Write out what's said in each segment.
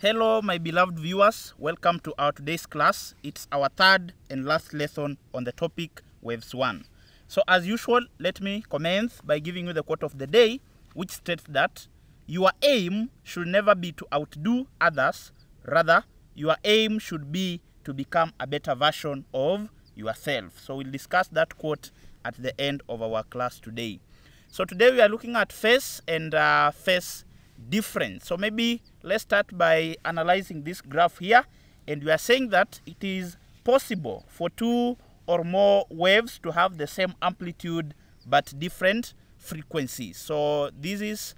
Hello my beloved viewers, welcome to our today's class. It's our third and last lesson on the topic Waves 1. So as usual, let me commence by giving you the quote of the day, which states that your aim should never be to outdo others, rather your aim should be to become a better version of yourself. So we'll discuss that quote at the end of our class today. So today we are looking at face and uh, face Different, So maybe let's start by analyzing this graph here. And we are saying that it is possible for two or more waves to have the same amplitude but different frequencies. So this is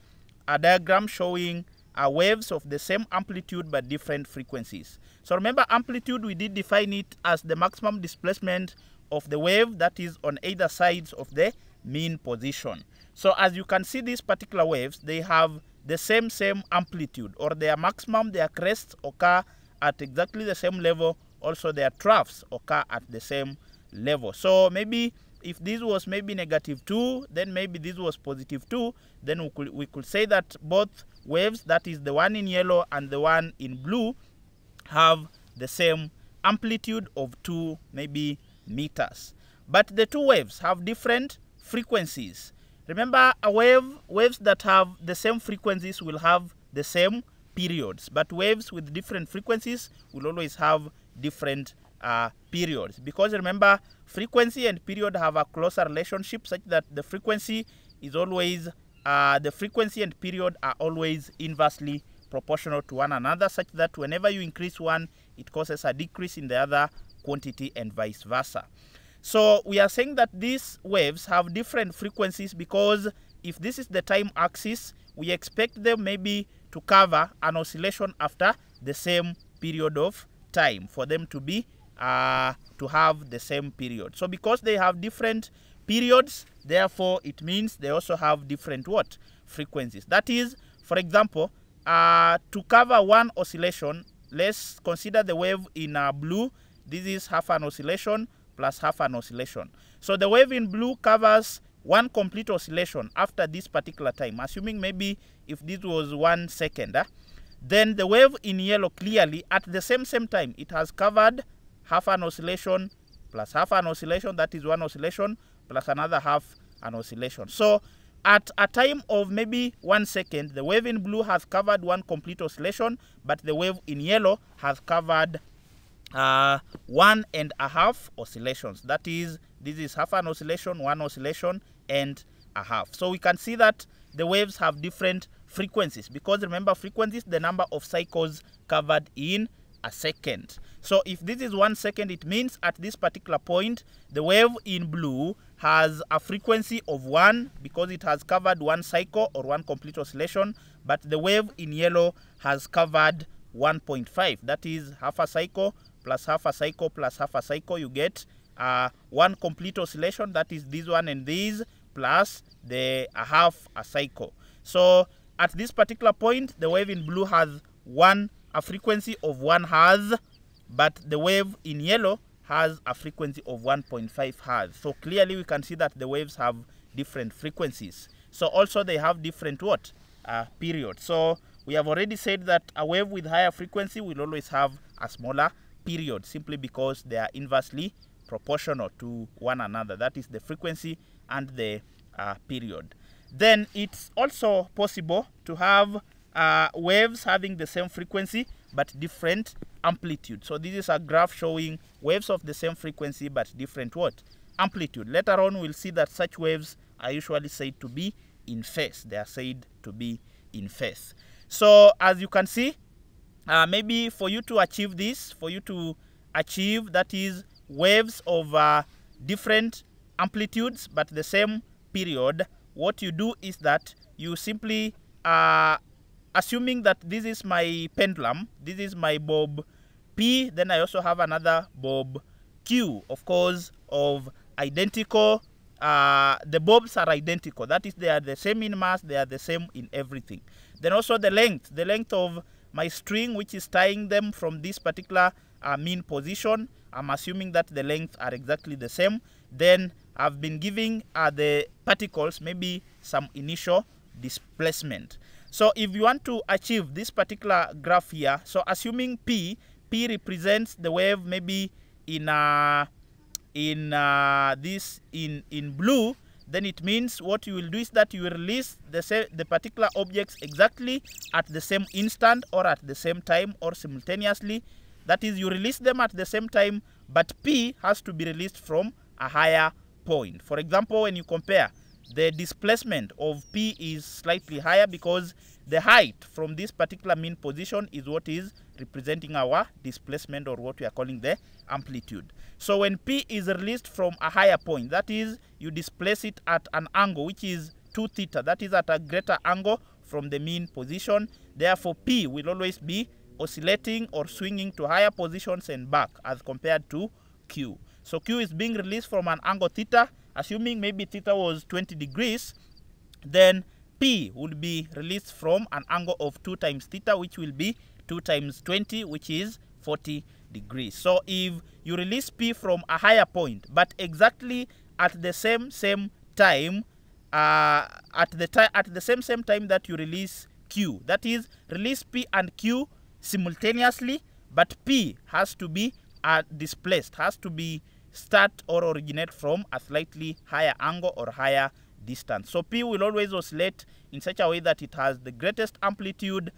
a diagram showing uh, waves of the same amplitude but different frequencies. So remember amplitude, we did define it as the maximum displacement of the wave that is on either sides of the mean position. So as you can see these particular waves, they have the same same amplitude or their maximum, their crests occur at exactly the same level. Also their troughs occur at the same level. So maybe if this was maybe negative 2, then maybe this was positive 2, then we could, we could say that both waves, that is the one in yellow and the one in blue, have the same amplitude of 2, maybe meters. But the two waves have different frequencies Remember, a wave, waves that have the same frequencies will have the same periods, but waves with different frequencies will always have different uh, periods. Because remember, frequency and period have a closer relationship such that the frequency is always, uh, the frequency and period are always inversely proportional to one another such that whenever you increase one, it causes a decrease in the other quantity and vice versa. So we are saying that these waves have different frequencies because if this is the time axis, we expect them maybe to cover an oscillation after the same period of time for them to be uh, to have the same period. So because they have different periods, therefore it means they also have different what? Frequencies. That is, for example, uh, to cover one oscillation, let's consider the wave in uh, blue. This is half an oscillation plus half an oscillation. So the wave in blue covers one complete oscillation after this particular time, assuming maybe if this was one second. Ah. Then the wave in yellow clearly at the same same time, it has covered half an oscillation plus half an oscillation, that is one oscillation, plus another half an oscillation. So at a time of maybe one second, the wave in blue has covered one complete oscillation, but the wave in yellow has covered uh, one and a half oscillations. That is, this is half an oscillation, one oscillation, and a half. So we can see that the waves have different frequencies because remember frequencies the number of cycles covered in a second. So if this is one second, it means at this particular point, the wave in blue has a frequency of one because it has covered one cycle or one complete oscillation, but the wave in yellow has covered 1.5, that is half a cycle plus half a cycle plus half a cycle, you get uh, one complete oscillation, that is this one and these, plus the a half a cycle. So at this particular point, the wave in blue has one, a frequency of one hertz, but the wave in yellow has a frequency of 1.5 hertz. So clearly we can see that the waves have different frequencies. So also they have different what? Uh, period. So we have already said that a wave with higher frequency will always have a smaller period simply because they are inversely proportional to one another. That is the frequency and the uh, period. Then it's also possible to have uh, waves having the same frequency but different amplitude. So this is a graph showing waves of the same frequency but different what? Amplitude. Later on we'll see that such waves are usually said to be in phase. They are said to be in phase. So as you can see, uh, maybe for you to achieve this, for you to achieve that is waves of uh, different amplitudes but the same period, what you do is that you simply, uh, assuming that this is my pendulum, this is my bob P, then I also have another bob Q, of course, of identical, uh, the bobs are identical. That is, they are the same in mass, they are the same in everything. Then also the length, the length of my string which is tying them from this particular uh, mean position. I'm assuming that the lengths are exactly the same. Then I've been giving uh, the particles maybe some initial displacement. So if you want to achieve this particular graph here, so assuming P, P represents the wave maybe in uh, in uh, this in in blue then it means what you will do is that you release the, the particular objects exactly at the same instant or at the same time or simultaneously. That is, you release them at the same time, but P has to be released from a higher point. For example, when you compare, the displacement of P is slightly higher because the height from this particular mean position is what is representing our displacement or what we are calling the amplitude. So when P is released from a higher point, that is you displace it at an angle which is 2 theta, that is at a greater angle from the mean position. Therefore P will always be oscillating or swinging to higher positions and back as compared to Q. So Q is being released from an angle theta, assuming maybe theta was 20 degrees, then P would be released from an angle of 2 times theta, which will be 2 times 20, which is 40 degrees. So if you release P from a higher point, but exactly at the same same time, uh, at the time at the same same time that you release Q, that is release P and Q simultaneously, but P has to be uh, displaced, has to be start or originate from a slightly higher angle or higher distance. So P will always oscillate in such a way that it has the greatest amplitude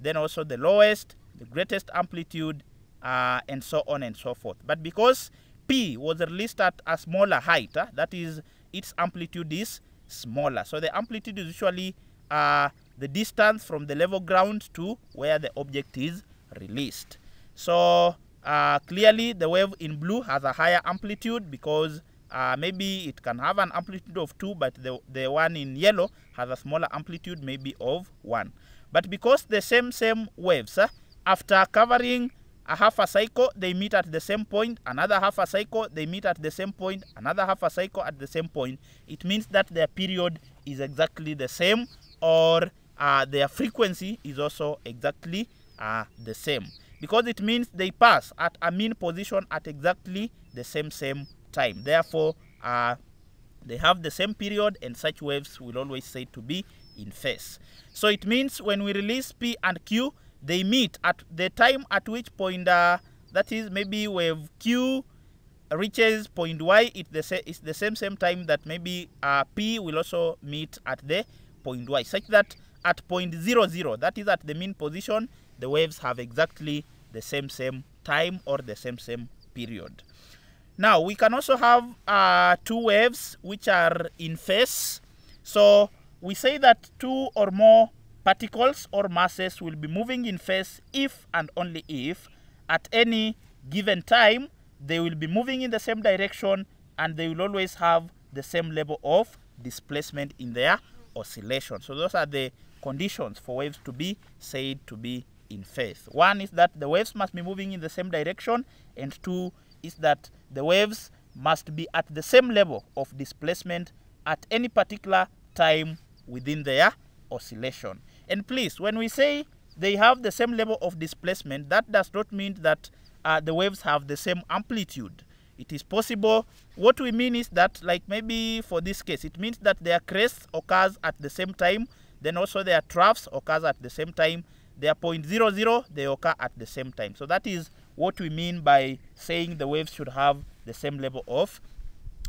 then also the lowest, the greatest amplitude, uh, and so on and so forth. But because P was released at a smaller height, uh, that is, its amplitude is smaller. So the amplitude is usually uh, the distance from the level ground to where the object is released. So uh, clearly the wave in blue has a higher amplitude because uh, maybe it can have an amplitude of 2, but the, the one in yellow has a smaller amplitude, maybe of 1. But because the same same waves, uh, after covering a half a cycle, they meet at the same point, another half a cycle, they meet at the same point, another half a cycle at the same point. It means that their period is exactly the same or uh, their frequency is also exactly uh, the same because it means they pass at a mean position at exactly the same same time. Therefore, uh, they have the same period and such waves will always say to be in phase. So it means when we release P and Q, they meet at the time at which point, uh, that is maybe wave Q reaches point Y, it the it's the same same time that maybe uh, P will also meet at the point Y, such that at point zero zero, that is at the mean position, the waves have exactly the same same time or the same same period. Now we can also have uh, two waves which are in phase. So we say that two or more particles or masses will be moving in phase if and only if at any given time they will be moving in the same direction and they will always have the same level of displacement in their oscillation. So those are the conditions for waves to be said to be in phase. One is that the waves must be moving in the same direction and two is that the waves must be at the same level of displacement at any particular time within their oscillation. And please, when we say they have the same level of displacement, that does not mean that uh, the waves have the same amplitude. It is possible. What we mean is that, like maybe for this case, it means that their crest occurs at the same time, then also their troughs occurs at the same time, their point zero zero they occur at the same time. So that is what we mean by saying the waves should have the same level of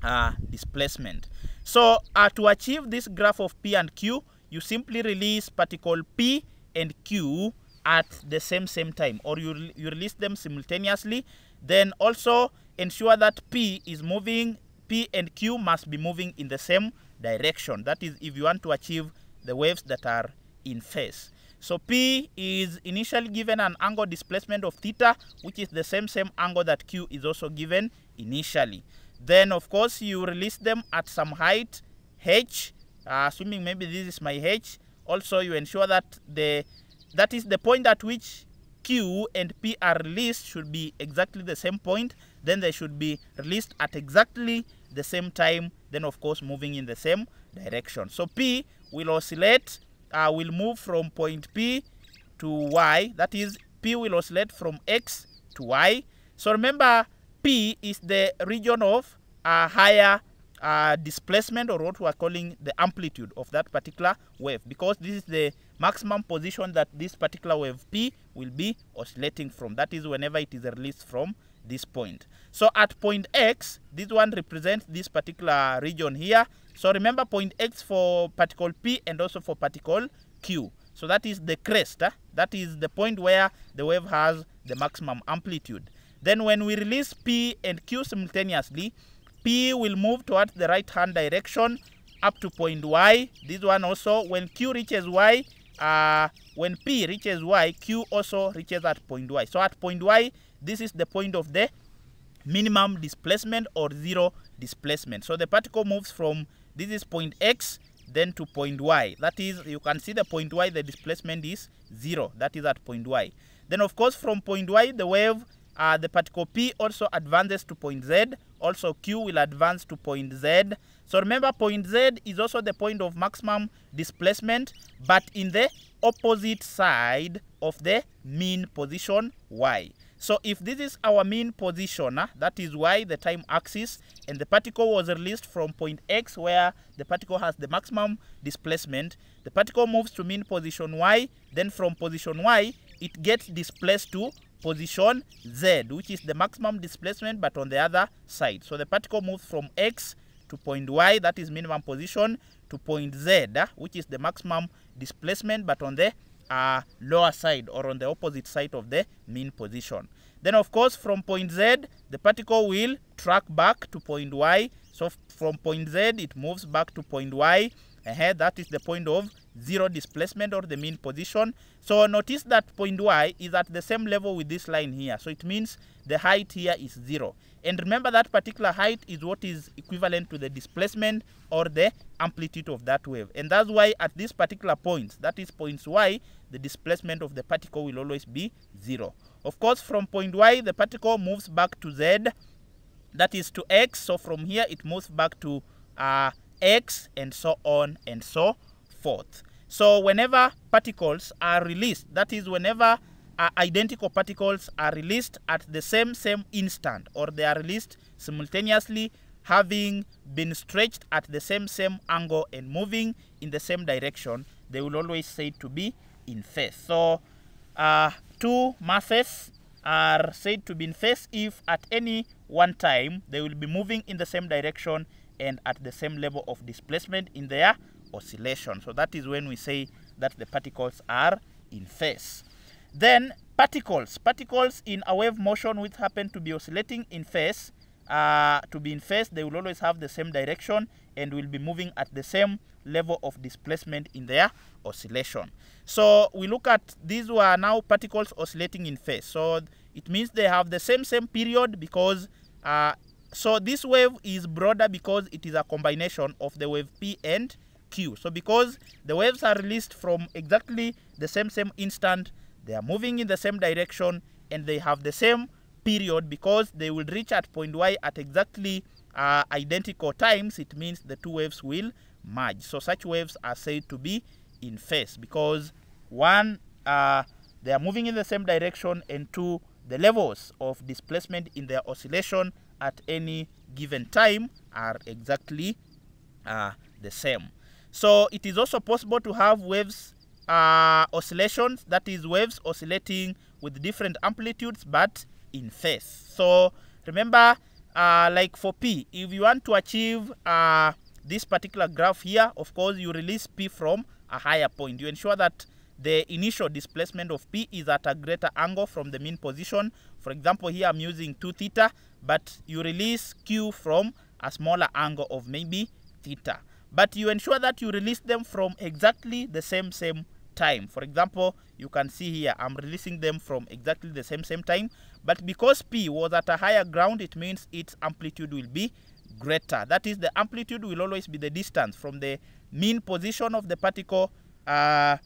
uh, displacement. So uh, to achieve this graph of P and Q, you simply release particle P and Q at the same same time or you, you release them simultaneously. Then also ensure that P is moving, P and Q must be moving in the same direction. That is if you want to achieve the waves that are in phase. So P is initially given an angle displacement of theta, which is the same same angle that Q is also given initially. Then of course you release them at some height, H, uh, assuming maybe this is my H. Also you ensure that the that is the point at which Q and P are released should be exactly the same point. Then they should be released at exactly the same time. Then of course moving in the same direction. So P will oscillate, uh, will move from point P to Y. That is P will oscillate from X to Y. So remember P is the region of a higher uh, displacement or what we are calling the amplitude of that particular wave because this is the maximum position that this particular wave P will be oscillating from. That is whenever it is released from this point. So at point X, this one represents this particular region here. So remember point X for particle P and also for particle Q. So that is the crest. Huh? Ah. That is the point where the wave has the maximum amplitude. Then when we release P and Q simultaneously, P will move towards the right-hand direction up to point Y. This one also, when Q reaches Y, uh, when P reaches Y, Q also reaches at point Y. So at point Y, this is the point of the minimum displacement or zero displacement. So the particle moves from, this is point X, then to point Y. That is, you can see the point Y, the displacement is zero. That is at point Y. Then of course, from point Y, the wave uh, the particle P also advances to point Z. Also Q will advance to point Z. So remember point Z is also the point of maximum displacement but in the opposite side of the mean position Y. So if this is our mean position, uh, that is Y, the time axis, and the particle was released from point X where the particle has the maximum displacement, the particle moves to mean position Y, then from position Y, it gets displaced to position Z, which is the maximum displacement, but on the other side. So the particle moves from X to point Y, that is minimum position, to point Z, which is the maximum displacement, but on the uh, lower side or on the opposite side of the mean position. Then, of course, from point Z, the particle will track back to point Y. So from point Z, it moves back to point Y. Uh -huh, that is the point of zero displacement or the mean position. So notice that point y is at the same level with this line here. So it means the height here is zero. And remember that particular height is what is equivalent to the displacement or the amplitude of that wave. And that's why at this particular point, that is points y, the displacement of the particle will always be zero. Of course, from point y, the particle moves back to z, that is to x. So from here, it moves back to uh, x and so on and so forth. So whenever particles are released, that is whenever uh, identical particles are released at the same same instant or they are released simultaneously having been stretched at the same same angle and moving in the same direction, they will always say to be in phase. So uh, two masses are said to be in phase if at any one time they will be moving in the same direction and at the same level of displacement in their oscillation. So that is when we say that the particles are in phase. Then particles, particles in a wave motion which happen to be oscillating in phase, uh, to be in phase, they will always have the same direction and will be moving at the same level of displacement in their oscillation. So we look at these were now particles oscillating in phase. So it means they have the same same period because uh, so this wave is broader because it is a combination of the wave P and Q. So because the waves are released from exactly the same same instant, they are moving in the same direction and they have the same period because they will reach at point Y at exactly uh, identical times, it means the two waves will merge. So such waves are said to be in phase because one, uh, they are moving in the same direction and two, the levels of displacement in their oscillation at any given time are exactly uh, the same. So it is also possible to have waves uh, oscillations, that is waves oscillating with different amplitudes but in phase. So remember, uh, like for P, if you want to achieve uh, this particular graph here, of course you release P from a higher point. You ensure that the initial displacement of P is at a greater angle from the mean position. For example, here I'm using 2 theta, but you release Q from a smaller angle of maybe theta but you ensure that you release them from exactly the same same time for example you can see here i'm releasing them from exactly the same same time but because p was at a higher ground it means its amplitude will be greater that is the amplitude will always be the distance from the mean position of the particle uh,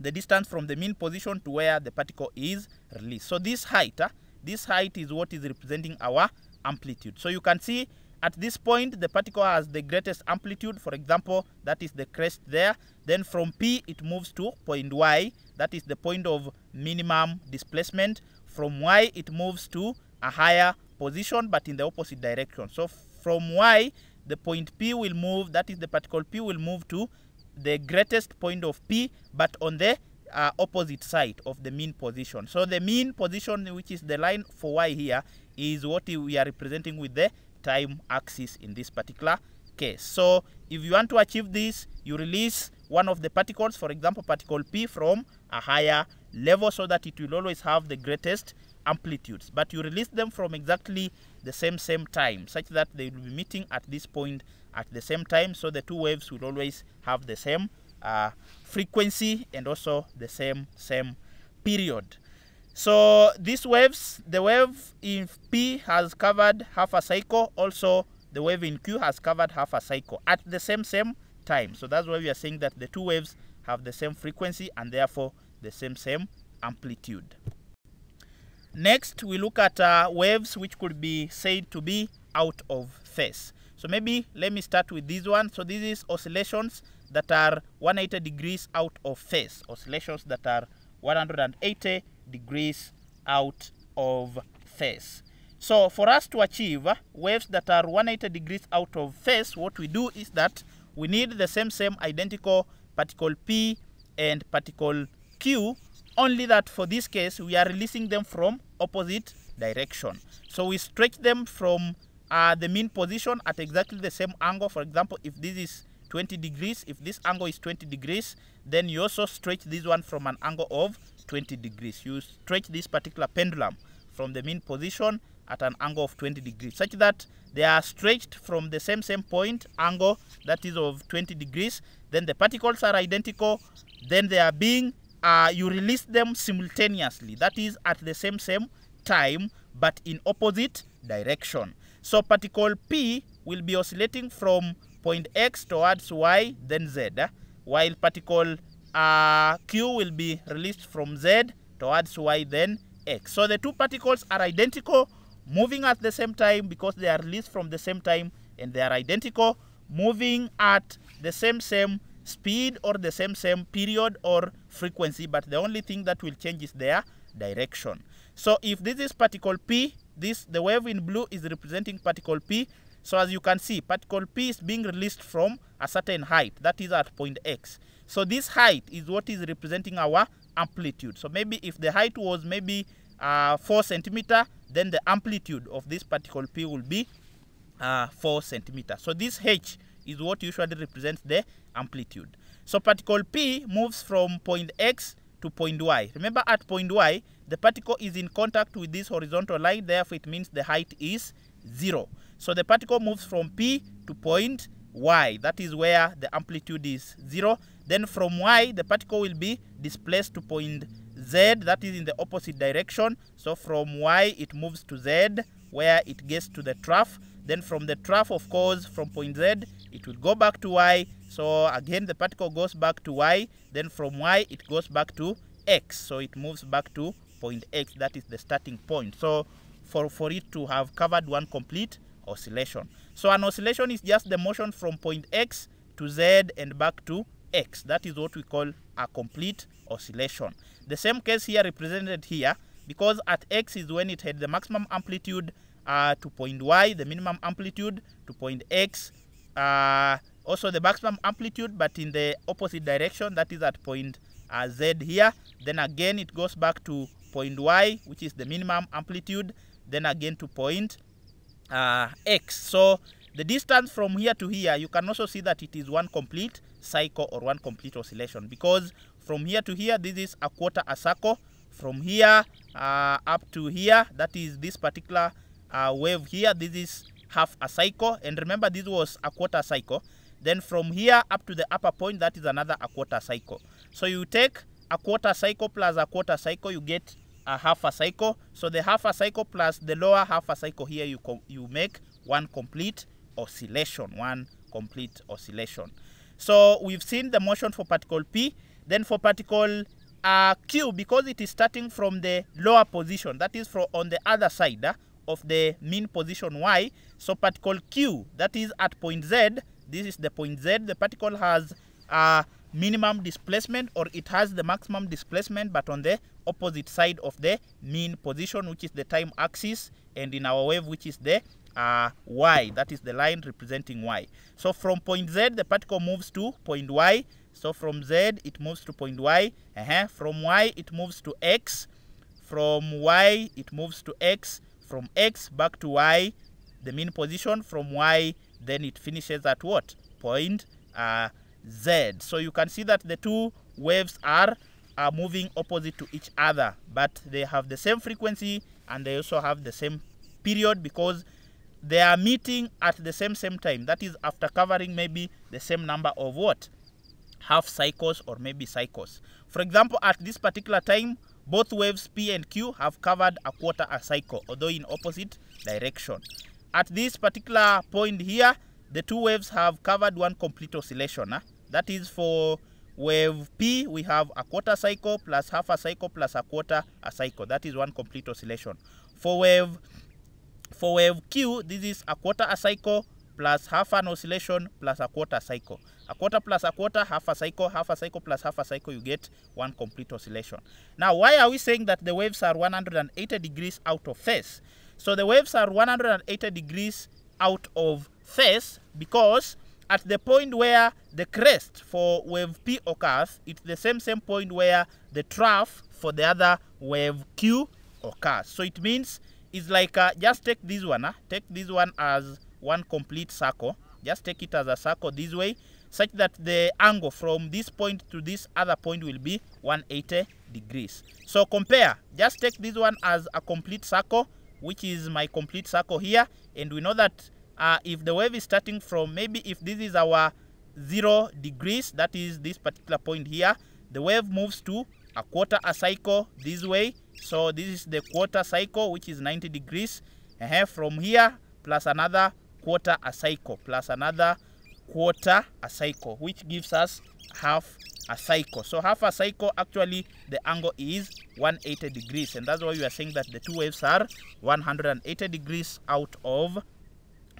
the distance from the mean position to where the particle is released so this height uh, this height is what is representing our amplitude so you can see at this point, the particle has the greatest amplitude, for example, that is the crest there. Then from P, it moves to point Y, that is the point of minimum displacement. From Y, it moves to a higher position, but in the opposite direction. So from Y, the point P will move, that is the particle P will move to the greatest point of P, but on the uh, opposite side of the mean position. So the mean position, which is the line for Y here, is what we are representing with the time axis in this particular case. So if you want to achieve this, you release one of the particles, for example, particle P from a higher level so that it will always have the greatest amplitudes. But you release them from exactly the same same time such that they will be meeting at this point at the same time. So the two waves will always have the same uh, frequency and also the same same period. So these waves, the wave in P has covered half a cycle. Also, the wave in Q has covered half a cycle at the same same time. So that's why we are saying that the two waves have the same frequency and therefore the same same amplitude. Next, we look at uh, waves which could be said to be out of phase. So maybe let me start with this one. So this is oscillations that are 180 degrees out of phase. Oscillations that are 180 degrees out of phase. So for us to achieve uh, waves that are 180 degrees out of phase, what we do is that we need the same, same identical particle P and particle Q, only that for this case, we are releasing them from opposite direction. So we stretch them from uh, the mean position at exactly the same angle. For example, if this is 20 degrees, if this angle is 20 degrees, then you also stretch this one from an angle of 20 degrees. You stretch this particular pendulum from the mean position at an angle of 20 degrees such that they are stretched from the same same point angle that is of 20 degrees then the particles are identical then they are being uh, you release them simultaneously that is at the same same time but in opposite direction so particle p will be oscillating from point x towards y then z while particle uh, q will be released from z towards y then x. So the two particles are identical, moving at the same time because they are released from the same time and they are identical, moving at the same same speed or the same same period or frequency, but the only thing that will change is their direction. So if this is particle P, this the wave in blue is representing particle P. So as you can see, particle P is being released from a certain height, that is at point X. So this height is what is representing our amplitude. So maybe if the height was maybe uh, 4 centimeter, then the amplitude of this particle P will be uh, 4 centimeter. So this H is what usually represents the amplitude. So particle P moves from point X to point Y. Remember at point Y, the particle is in contact with this horizontal line, therefore it means the height is 0. So the particle moves from P to point y. That is where the amplitude is 0. Then from y, the particle will be displaced to point z. That is in the opposite direction. So from y, it moves to z, where it gets to the trough. Then from the trough, of course, from point z, it will go back to y. So again, the particle goes back to y. Then from y, it goes back to x. So it moves back to point x. That is the starting point. So for, for it to have covered one complete oscillation. So an oscillation is just the motion from point X to Z and back to X. That is what we call a complete oscillation. The same case here represented here because at X is when it had the maximum amplitude uh, to point Y, the minimum amplitude to point X, uh, also the maximum amplitude but in the opposite direction that is at point uh, Z here. Then again it goes back to point Y which is the minimum amplitude then again to point uh, x. So the distance from here to here, you can also see that it is one complete cycle or one complete oscillation because from here to here, this is a quarter a circle. From here uh, up to here, that is this particular uh, wave here, this is half a cycle. And remember, this was a quarter cycle. Then from here up to the upper point, that is another a quarter cycle. So you take a quarter cycle plus a quarter cycle, you get a half a cycle. So the half a cycle plus the lower half a cycle here, you, you make one complete oscillation, one complete oscillation. So we've seen the motion for particle P. Then for particle uh, Q, because it is starting from the lower position, that is from on the other side uh, of the mean position Y. So particle Q, that is at point Z, this is the point Z. The particle has uh, minimum displacement or it has the maximum displacement but on the opposite side of the mean position, which is the time axis, and in our wave, which is the uh, y, that is the line representing y. So from point z, the particle moves to point y. So from z, it moves to point y. Uh -huh. From y, it moves to x. From y, it moves to x. From x, back to y, the mean position. From y, then it finishes at what? Point uh, z. So you can see that the two waves are are moving opposite to each other but they have the same frequency and they also have the same period because they are meeting at the same same time that is after covering maybe the same number of what half cycles or maybe cycles for example at this particular time both waves p and q have covered a quarter a cycle although in opposite direction at this particular point here the two waves have covered one complete oscillation huh? that is for Wave P, we have a quarter cycle plus half a cycle plus a quarter a cycle. That is one complete oscillation. For wave, for wave Q, this is a quarter a cycle plus half an oscillation plus a quarter cycle. A quarter plus a quarter, half a cycle, half a cycle plus half a cycle, you get one complete oscillation. Now, why are we saying that the waves are 180 degrees out of phase? So the waves are 180 degrees out of phase because at the point where the crest for wave P occurs, it's the same same point where the trough for the other wave Q occurs. So it means it's like, uh, just take this one, uh, take this one as one complete circle. Just take it as a circle this way, such that the angle from this point to this other point will be 180 degrees. So compare, just take this one as a complete circle, which is my complete circle here, and we know that uh, if the wave is starting from maybe if this is our zero degrees that is this particular point here the wave moves to a quarter a cycle this way so this is the quarter cycle which is 90 degrees and uh -huh. from here plus another quarter a cycle plus another quarter a cycle which gives us half a cycle so half a cycle actually the angle is 180 degrees and that's why we are saying that the two waves are 180 degrees out of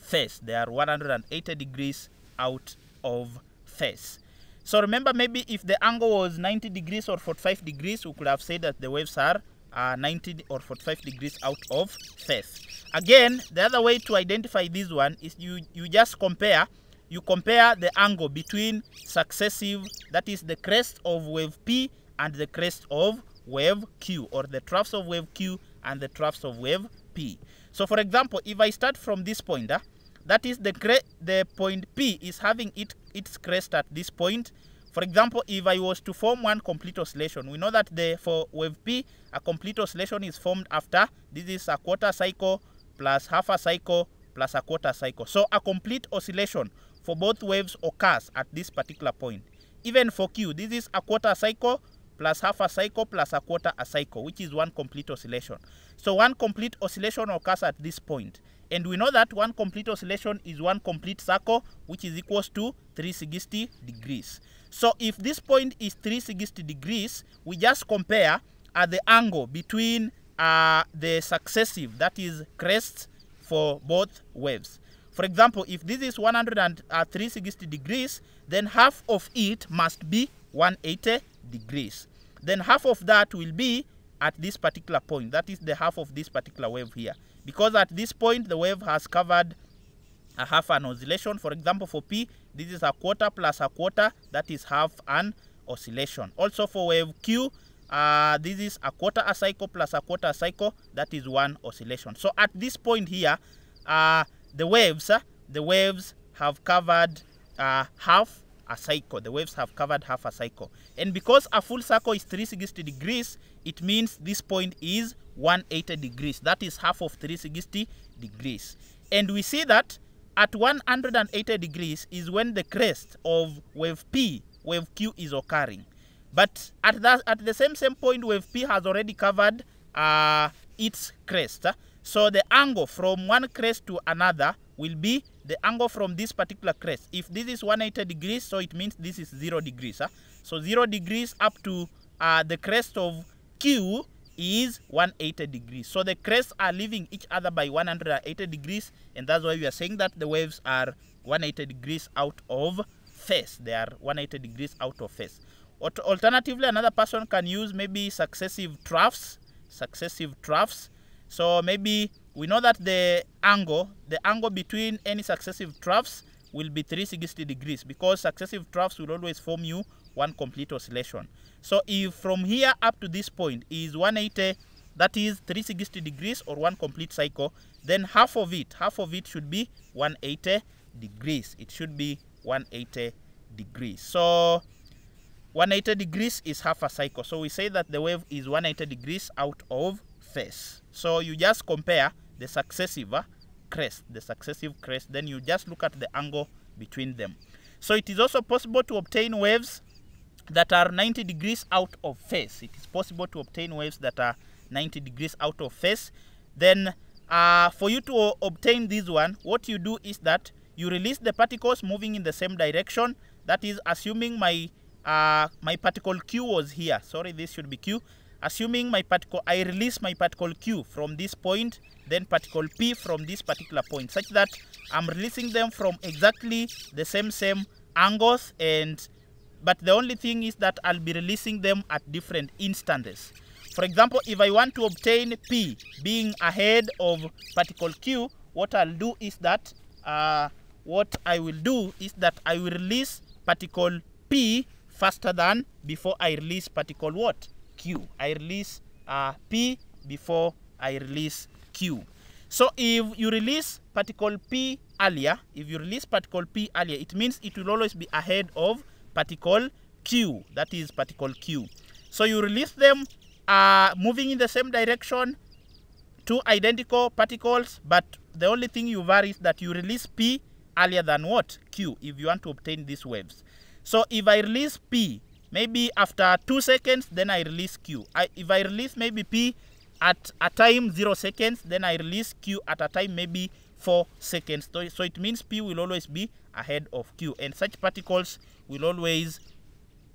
face. They are 180 degrees out of face. So remember maybe if the angle was 90 degrees or 45 degrees, we could have said that the waves are uh, 90 or 45 degrees out of face. Again, the other way to identify this one is you, you just compare, you compare the angle between successive, that is the crest of wave P and the crest of wave Q or the troughs of wave Q and the troughs of wave P. So for example, if I start from this point, uh, that is the, the point P is having it, its crest at this point. For example, if I was to form one complete oscillation, we know that the, for wave P, a complete oscillation is formed after, this is a quarter cycle plus half a cycle plus a quarter cycle. So a complete oscillation for both waves occurs at this particular point. Even for Q, this is a quarter cycle plus half a cycle plus a quarter a cycle, which is one complete oscillation. So one complete oscillation occurs at this point. And we know that one complete oscillation is one complete circle, which is equals to 360 degrees. So if this point is 360 degrees, we just compare at the angle between uh, the successive, that is crests for both waves. For example, if this is 360 uh, degrees, then half of it must be 180 degrees then half of that will be at this particular point. That is the half of this particular wave here. Because at this point, the wave has covered a half an oscillation. For example, for P, this is a quarter plus a quarter. That is half an oscillation. Also for wave Q, uh, this is a quarter a cycle plus a quarter a cycle. That is one oscillation. So at this point here, uh, the waves, uh, the waves have covered uh, half a cycle. The waves have covered half a cycle. And because a full circle is 360 degrees, it means this point is 180 degrees. That is half of 360 degrees. And we see that at 180 degrees is when the crest of wave P, wave Q is occurring. But at, that, at the same, same point, wave P has already covered uh, its crest. So the angle from one crest to another will be the angle from this particular crest. If this is 180 degrees, so it means this is 0 degrees. Huh? So 0 degrees up to uh, the crest of Q is 180 degrees. So the crests are leaving each other by 180 degrees and that's why we are saying that the waves are 180 degrees out of phase. They are 180 degrees out of phase. Alternatively, another person can use maybe successive troughs, successive troughs. So maybe we know that the angle, the angle between any successive troughs will be 360 degrees because successive troughs will always form you one complete oscillation. So if from here up to this point is 180, that is 360 degrees or one complete cycle, then half of it, half of it should be 180 degrees. It should be 180 degrees. So 180 degrees is half a cycle. So we say that the wave is 180 degrees out of face. So you just compare the successive uh, crest, the successive crest, then you just look at the angle between them. So it is also possible to obtain waves that are 90 degrees out of phase. It is possible to obtain waves that are 90 degrees out of phase. Then uh, for you to obtain this one, what you do is that you release the particles moving in the same direction. That is assuming my uh, my particle Q was here. Sorry, this should be Q. Assuming my particle, I release my particle Q from this point, then particle P from this particular point, such that I'm releasing them from exactly the same same angles and but the only thing is that I'll be releasing them at different instances. For example, if I want to obtain P being ahead of particle Q, what I'll do is that uh, what I will do is that I will release particle P faster than before I release particle what? Q. I release uh, P before I release Q. So if you release particle P earlier, if you release particle P earlier, it means it will always be ahead of particle Q, that is particle Q. So you release them uh, moving in the same direction, two identical particles, but the only thing you vary is that you release P earlier than what? Q, if you want to obtain these waves. So if I release P maybe after two seconds then I release Q. I, if I release maybe P at a time zero seconds then I release Q at a time maybe four seconds so, so it means P will always be ahead of Q and such particles will always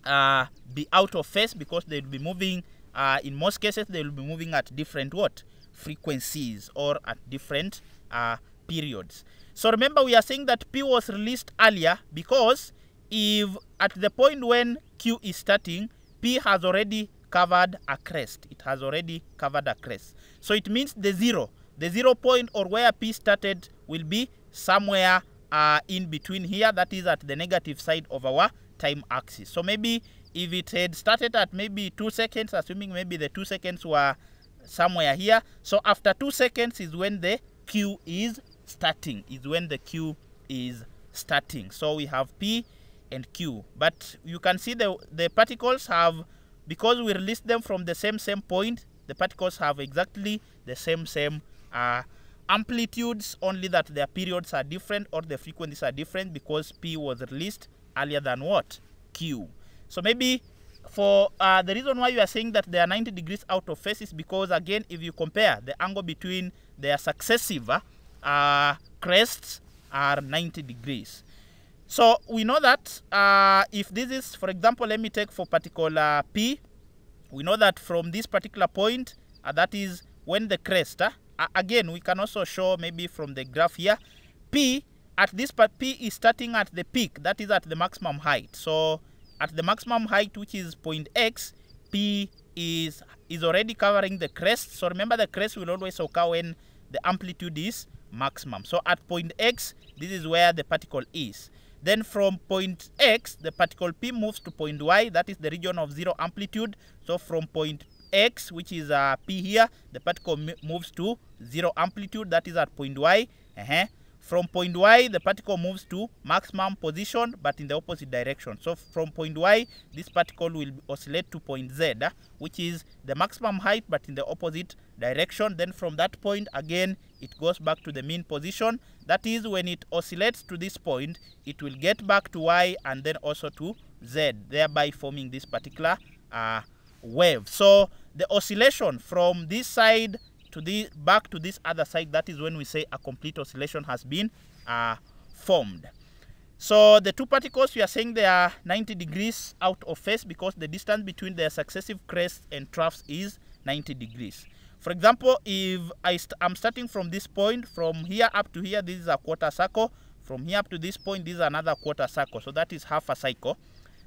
uh, be out of phase because they'll be moving uh, in most cases they'll be moving at different what frequencies or at different uh, periods so remember we are saying that P was released earlier because if at the point when Q is starting, P has already covered a crest. It has already covered a crest. So it means the zero, the zero point or where P started will be somewhere uh, in between here. That is at the negative side of our time axis. So maybe if it had started at maybe two seconds, assuming maybe the two seconds were somewhere here. So after two seconds is when the Q is starting, is when the Q is starting. So we have P and Q. But you can see the, the particles have, because we release them from the same same point, the particles have exactly the same same uh, amplitudes, only that their periods are different or the frequencies are different because P was released earlier than what? Q. So maybe for uh, the reason why you are saying that they are 90 degrees out of phase is because again, if you compare the angle between their successive uh, crests are 90 degrees. So we know that uh, if this is, for example, let me take for particular P, we know that from this particular point, uh, that is when the crest, uh, again, we can also show maybe from the graph here, P at this part, P is starting at the peak, that is at the maximum height. So at the maximum height, which is point X, P is, is already covering the crest. So remember the crest will always occur when the amplitude is maximum. So at point X, this is where the particle is. Then from point X, the particle P moves to point Y, that is the region of zero amplitude. So from point X, which is uh, P here, the particle moves to zero amplitude, that is at point Y. Uh -huh. From point Y, the particle moves to maximum position, but in the opposite direction. So from point Y, this particle will oscillate to point Z, uh, which is the maximum height, but in the opposite direction. Then from that point, again, it goes back to the mean position. That is when it oscillates to this point, it will get back to y and then also to z, thereby forming this particular uh, wave. So the oscillation from this side to the back to this other side, that is when we say a complete oscillation has been uh, formed. So the two particles, we are saying they are 90 degrees out of phase because the distance between their successive crests and troughs is 90 degrees. For example, if I st I'm starting from this point, from here up to here, this is a quarter circle. From here up to this point, this is another quarter circle. So that is half a cycle.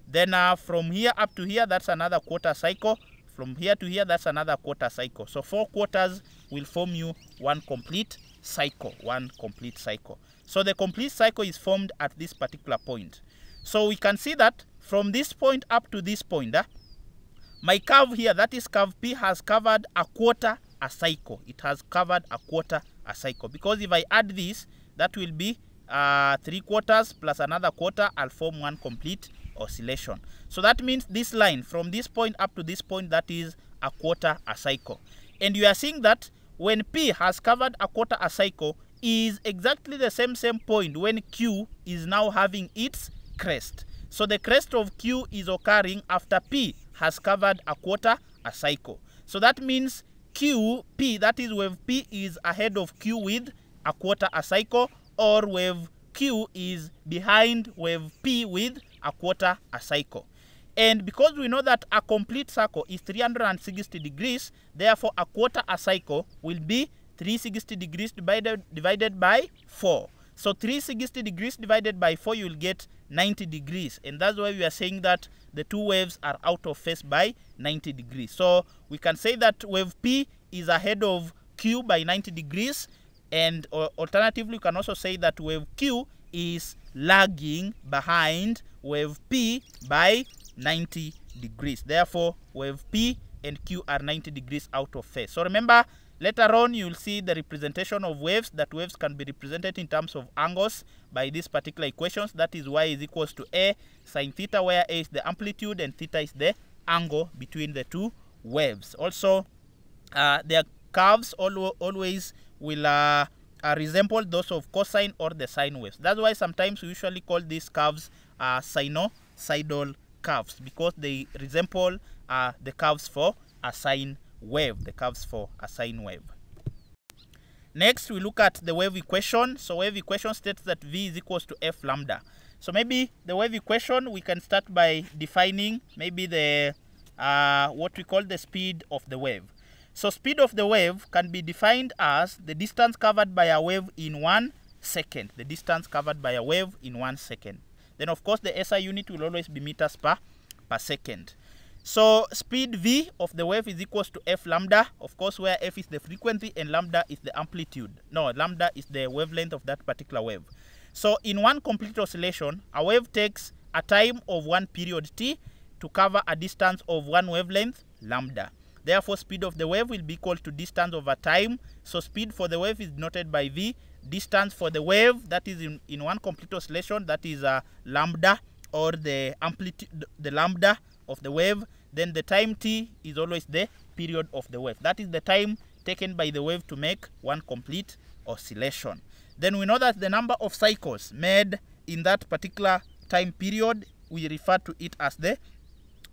Then uh, from here up to here, that's another quarter cycle. From here to here, that's another quarter cycle. So four quarters will form you one complete cycle, one complete cycle. So the complete cycle is formed at this particular point. So we can see that from this point up to this point, uh, my curve here, that is curve P, has covered a quarter a cycle. It has covered a quarter a cycle. Because if I add this, that will be uh, 3 quarters plus another quarter, I'll form one complete oscillation. So that means this line from this point up to this point, that is a quarter a cycle. And you are seeing that when P has covered a quarter a cycle is exactly the same same point when Q is now having its crest. So the crest of Q is occurring after P has covered a quarter a cycle. So that means Q, P, that is wave P is ahead of Q with a quarter a cycle, or wave Q is behind wave P with a quarter a cycle. And because we know that a complete circle is 360 degrees, therefore a quarter a cycle will be 360 degrees divided, divided by 4. So 360 degrees divided by 4, you will get 90 degrees. And that's why we are saying that the two waves are out of phase by 90 degrees. So we can say that wave P is ahead of Q by 90 degrees and alternatively you can also say that wave Q is lagging behind wave P by 90 degrees. Therefore, wave P and Q are 90 degrees out of phase. So remember Later on, you'll see the representation of waves, that waves can be represented in terms of angles by these particular equations. That is y is equals to a sine theta, where a is the amplitude and theta is the angle between the two waves. Also, uh, their curves al always will uh, uh, resemble those of cosine or the sine waves. That's why sometimes we usually call these curves uh, sinusoidal curves because they resemble uh, the curves for a sine wave, the curves for a sine wave. Next, we look at the wave equation. So wave equation states that V is equals to F lambda. So maybe the wave equation, we can start by defining maybe the uh, what we call the speed of the wave. So speed of the wave can be defined as the distance covered by a wave in one second. The distance covered by a wave in one second. Then of course the SI unit will always be meters per, per second. So speed v of the wave is equals to f lambda, of course, where f is the frequency and lambda is the amplitude. No, lambda is the wavelength of that particular wave. So in one complete oscillation, a wave takes a time of one period t to cover a distance of one wavelength, lambda. Therefore, speed of the wave will be equal to distance over time. So speed for the wave is denoted by v. Distance for the wave, that is in, in one complete oscillation, that is a uh, lambda or the amplitude, the lambda of the wave then the time t is always the period of the wave. That is the time taken by the wave to make one complete oscillation. Then we know that the number of cycles made in that particular time period, we refer to it as the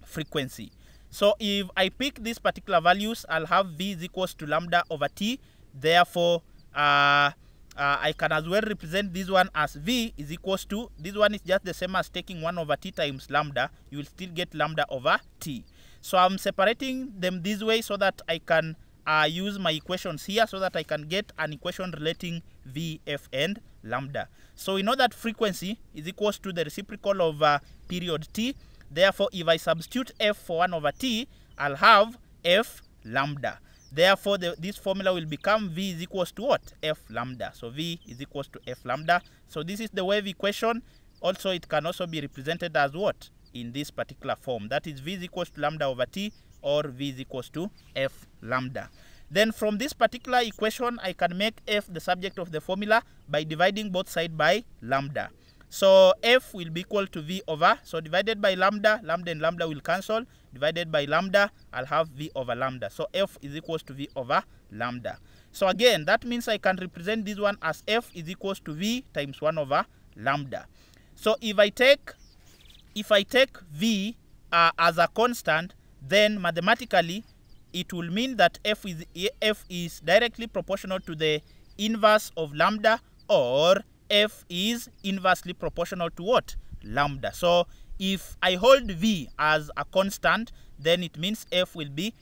frequency. So if I pick these particular values, I'll have v is equals to lambda over t. Therefore, uh, uh, I can as well represent this one as V is equals to, this one is just the same as taking 1 over T times lambda, you will still get lambda over T. So I'm separating them this way so that I can uh, use my equations here so that I can get an equation relating V, F, and lambda. So we know that frequency is equals to the reciprocal of uh, period T. Therefore, if I substitute F for 1 over T, I'll have F lambda. Therefore, the, this formula will become V is equals to what? F lambda. So V is equals to F lambda. So this is the wave equation. Also, it can also be represented as what? In this particular form. That is V is equals to lambda over T or V is equals to F lambda. Then from this particular equation, I can make F the subject of the formula by dividing both sides by lambda. So f will be equal to v over, so divided by lambda, lambda and lambda will cancel. Divided by lambda, I'll have v over lambda. So f is equal to v over lambda. So again, that means I can represent this one as f is equal to v times 1 over lambda. So if I take, if I take v uh, as a constant, then mathematically it will mean that f is, f is directly proportional to the inverse of lambda or F is inversely proportional to what? Lambda. So if I hold V as a constant, then it means F will be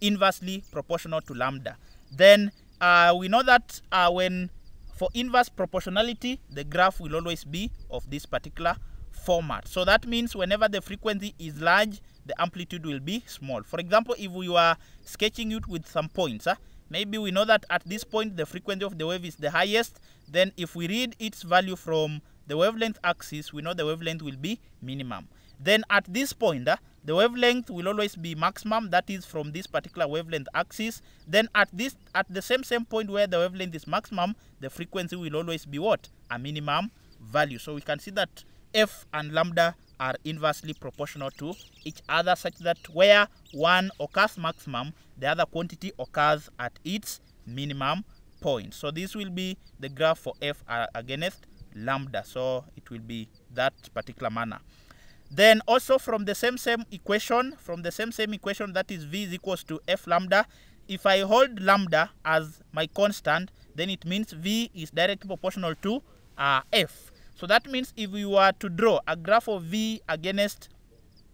inversely proportional to lambda. Then uh, we know that uh, when for inverse proportionality, the graph will always be of this particular format. So that means whenever the frequency is large, the amplitude will be small. For example, if we are sketching it with some points, huh, ah, maybe we know that at this point the frequency of the wave is the highest, then if we read its value from the wavelength axis, we know the wavelength will be minimum. Then at this point, uh, the wavelength will always be maximum, that is from this particular wavelength axis. Then at this, at the same same point where the wavelength is maximum, the frequency will always be what? A minimum value. So we can see that f and lambda are inversely proportional to each other such that where one occurs maximum, the other quantity occurs at its minimum point. So this will be the graph for f against lambda. So it will be that particular manner. Then also from the same same equation, from the same same equation that is v is equals to f lambda, if I hold lambda as my constant, then it means v is directly proportional to uh, f. So that means if we were to draw a graph of v against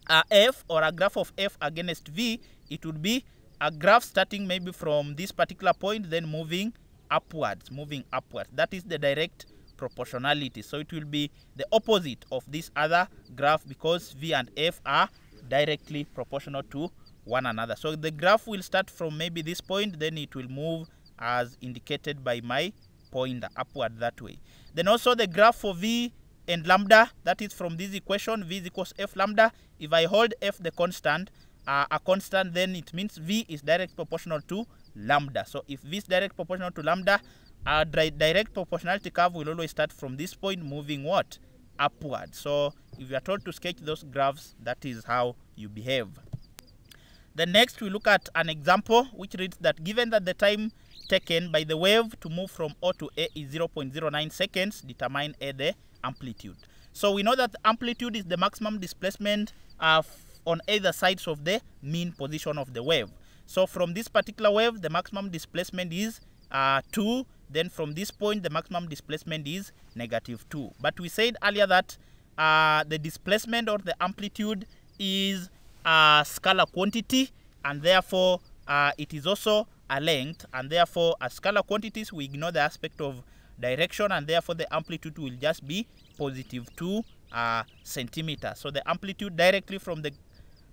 uh, f or a graph of f against v, it would be a graph starting maybe from this particular point, then moving upwards, moving upwards. That is the direct proportionality. So it will be the opposite of this other graph because V and F are directly proportional to one another. So the graph will start from maybe this point, then it will move as indicated by my pointer upward that way. Then also the graph for V and lambda, that is from this equation, V is equals F lambda. If I hold F the constant, uh, a constant, then it means V is direct proportional to lambda. So if this direct proportional to lambda, our direct proportionality curve will always start from this point moving what? Upward. So if you are told to sketch those graphs, that is how you behave. The next we look at an example which reads that given that the time taken by the wave to move from O to A is 0.09 seconds, determine A the amplitude. So we know that amplitude is the maximum displacement uh, on either sides of the mean position of the wave. So from this particular wave, the maximum displacement is uh, 2. Then from this point, the maximum displacement is negative 2. But we said earlier that uh, the displacement or the amplitude is a uh, scalar quantity and therefore uh, it is also a length and therefore as scalar quantities we ignore the aspect of direction and therefore the amplitude will just be positive 2 uh, centimeter. So the amplitude directly from the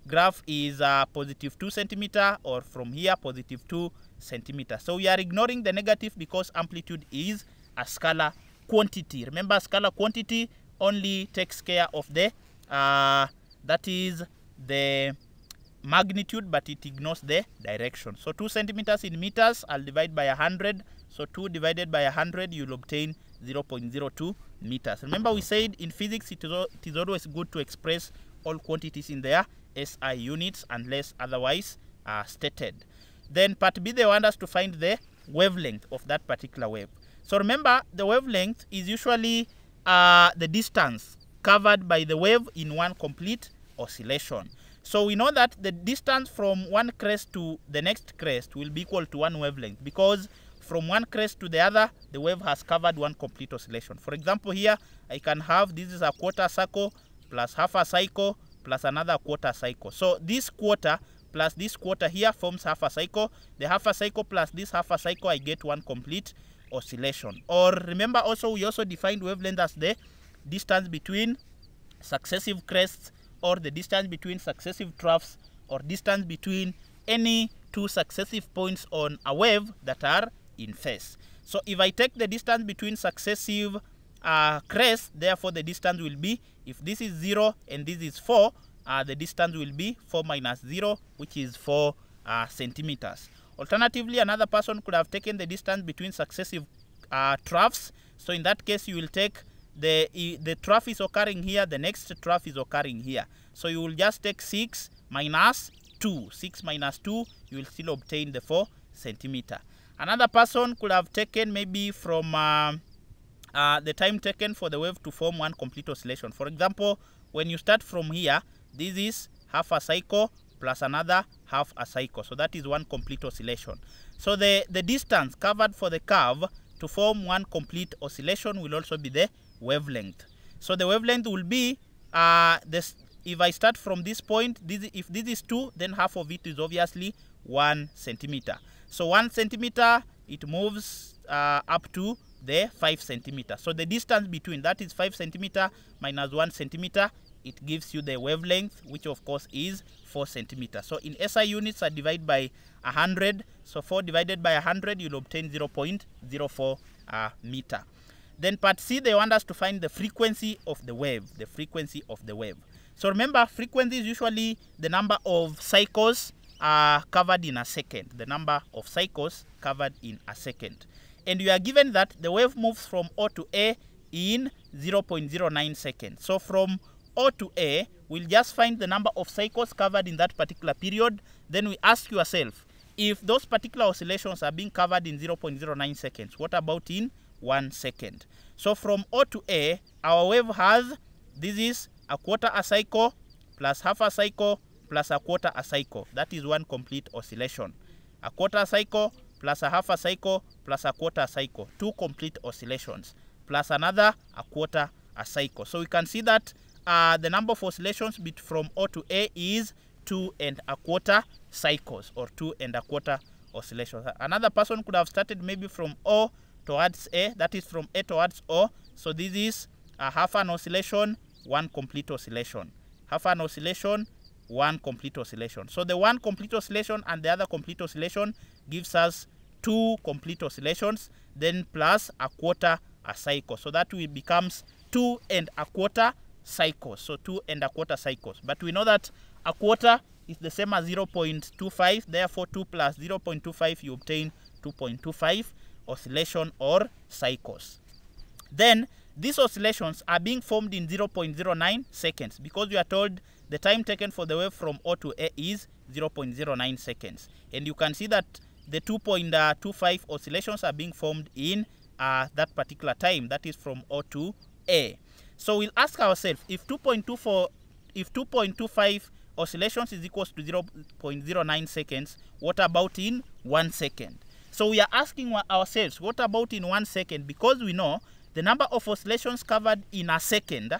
graph is uh, positive 2 centimeter or from here positive 2 centimeter. So we are ignoring the negative because amplitude is a scalar quantity. Remember scalar quantity only takes care of the uh, that is the magnitude but it ignores the direction. So 2 centimeters in meters I'll divide by 100. So 2 divided by 100 you'll obtain 0 0.02 meters. Remember we said in physics it is, it is always good to express all quantities in their SI units unless otherwise uh, stated. Then part B, they want us to find the wavelength of that particular wave. So remember, the wavelength is usually uh, the distance covered by the wave in one complete oscillation. So we know that the distance from one crest to the next crest will be equal to one wavelength because from one crest to the other, the wave has covered one complete oscillation. For example, here I can have this is a quarter circle plus half a cycle plus another quarter cycle. So this quarter plus this quarter here forms half a cycle. The half a cycle plus this half a cycle, I get one complete oscillation. Or remember also, we also defined wavelength as the distance between successive crests or the distance between successive troughs or distance between any two successive points on a wave that are in phase. So if I take the distance between successive uh, crest, therefore the distance will be, if this is 0 and this is 4, uh, the distance will be 4 minus 0, which is 4 uh, centimeters. Alternatively, another person could have taken the distance between successive uh, troughs. So in that case, you will take the, the trough is occurring here, the next trough is occurring here. So you will just take 6 minus 2. 6 minus 2, you will still obtain the 4 centimeter. Another person could have taken maybe from... Um, uh, the time taken for the wave to form one complete oscillation. For example, when you start from here, this is half a cycle plus another half a cycle. So that is one complete oscillation. So the, the distance covered for the curve to form one complete oscillation will also be the wavelength. So the wavelength will be, uh, this, if I start from this point, this, if this is 2, then half of it is obviously 1 centimeter. So 1 centimeter, it moves uh, up to the 5 centimeter. So the distance between that is 5 centimeter minus 1 centimeter. It gives you the wavelength, which of course is 4 centimeter. So in SI units I divide by 100. So 4 divided by 100, you'll obtain 0 0.04 uh, meter. Then part C, they want us to find the frequency of the wave, the frequency of the wave. So remember, frequency is usually the number of cycles uh, covered in a second, the number of cycles covered in a second and you are given that the wave moves from O to A in 0.09 seconds. So from O to A, we'll just find the number of cycles covered in that particular period. Then we ask yourself, if those particular oscillations are being covered in 0.09 seconds, what about in 1 second? So from O to A, our wave has, this is a quarter a cycle plus half a cycle plus a quarter a cycle. That is one complete oscillation. A quarter cycle plus a half a cycle plus a quarter cycle, two complete oscillations, plus another a quarter a cycle. So we can see that uh, the number of oscillations from O to A is two and a quarter cycles or two and a quarter oscillations. Another person could have started maybe from O towards A, that is from A towards O. So this is a half an oscillation, one complete oscillation. Half an oscillation, one complete oscillation. So the one complete oscillation and the other complete oscillation gives us two complete oscillations, then plus a quarter a cycle. So that we becomes two and a quarter cycles. So two and a quarter cycles. But we know that a quarter is the same as 0.25. Therefore, 2 plus 0.25, you obtain 2.25 oscillation or cycles. Then these oscillations are being formed in 0.09 seconds because we are told the time taken for the wave from O to A is 0.09 seconds. And you can see that the 2.25 uh, oscillations are being formed in uh, that particular time, that is from O to A. So we'll ask ourselves if 2.24, if 2.25 oscillations is equals to 0 0.09 seconds, what about in one second? So we are asking ourselves, what about in one second? Because we know the number of oscillations covered in a second,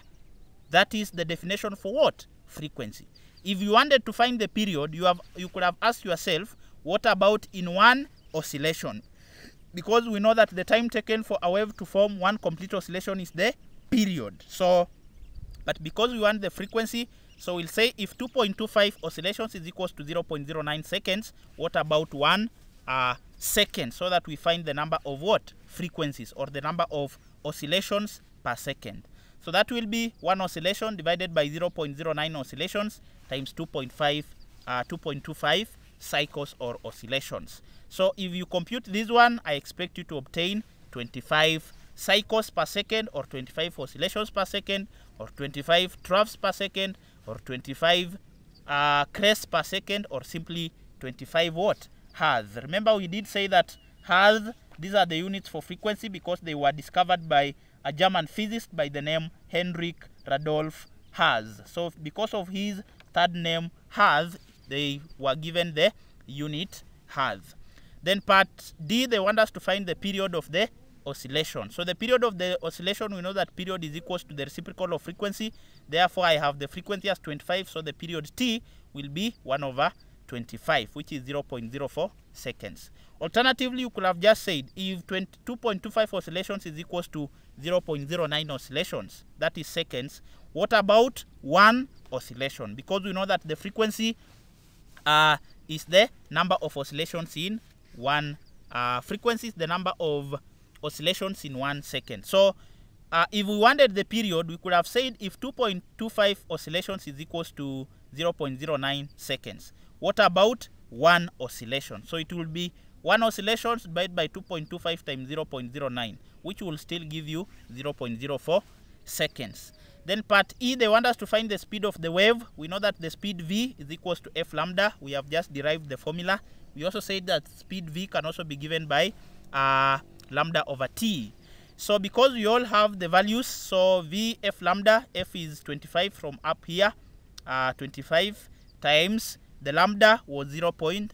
that is the definition for what? Frequency. If you wanted to find the period, you, have, you could have asked yourself, what about in one oscillation? Because we know that the time taken for a wave to form one complete oscillation is the period. So, but because we want the frequency, so we'll say if 2.25 oscillations is equals to 0.09 seconds, what about one uh, second? So that we find the number of what? Frequencies or the number of oscillations per second. So that will be one oscillation divided by 0.09 oscillations times 2.5, uh, 2.25 cycles or oscillations. So if you compute this one, I expect you to obtain 25 cycles per second or 25 oscillations per second or 25 troughs per second or 25 uh, crests per second or simply 25 watt hertz. Remember we did say that hertz, these are the units for frequency because they were discovered by a German physicist by the name Henrik Radolf Hertz. So because of his third name Hertz, they were given the unit has. Then part D, they want us to find the period of the oscillation. So the period of the oscillation, we know that period is equals to the reciprocal of frequency. Therefore, I have the frequency as 25, so the period T will be 1 over 25, which is 0 0.04 seconds. Alternatively, you could have just said if 2.25 oscillations is equals to 0 0.09 oscillations, that is seconds, what about one oscillation? Because we know that the frequency uh, is the number of oscillations in one uh, frequency is the number of oscillations in one second. So uh, if we wanted the period, we could have said if 2.25 oscillations is equals to 0.09 seconds. What about one oscillation? So it will be one oscillation divided by 2.25 times 0.09, which will still give you 0.04 seconds. Then part E, they want us to find the speed of the wave. We know that the speed V is equals to F lambda. We have just derived the formula. We also said that speed V can also be given by uh, lambda over T. So because we all have the values, so V F lambda, F is 25 from up here, uh, 25 times the lambda was 0.04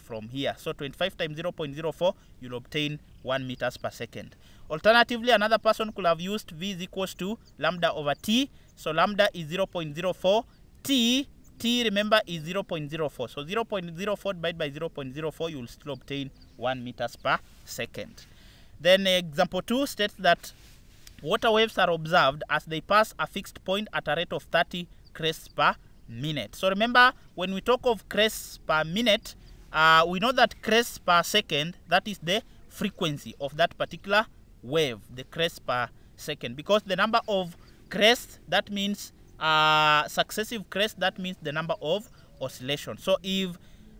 from here. So 25 times 0.04, you'll obtain 1 meters per second. Alternatively, another person could have used V is equals to lambda over T. So lambda is 0.04. T, T remember is 0.04. So 0.04 divided by 0.04, you will still obtain 1 meters per second. Then example 2 states that water waves are observed as they pass a fixed point at a rate of 30 crests per minute. So remember, when we talk of crests per minute, uh, we know that crests per second, that is the frequency of that particular wave, the crest per second. Because the number of crests, that means uh, successive crests, that means the number of oscillations. So if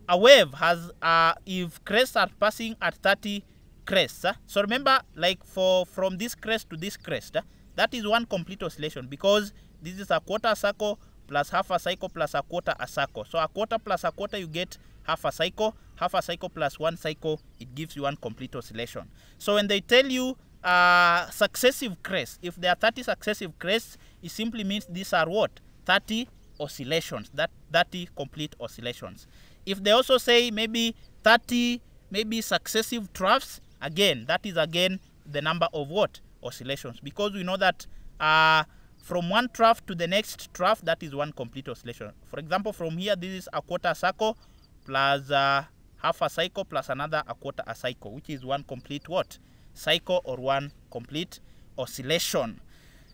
a wave has, uh, if crests are passing at 30 crests, uh, so remember like for from this crest to this crest, that is one complete oscillation because this is a quarter circle plus half a cycle plus a quarter a circle. So a quarter plus a quarter you get half a cycle, half a cycle plus one cycle, it gives you one complete oscillation. So when they tell you uh, successive crests. If there are 30 successive crests, it simply means these are what? 30 oscillations, that 30 complete oscillations. If they also say maybe 30, maybe successive troughs, again, that is again the number of what? Oscillations. Because we know that uh, from one trough to the next trough, that is one complete oscillation. For example, from here, this is a quarter cycle plus uh, half a cycle plus another a quarter a cycle, which is one complete what? cycle or one complete oscillation.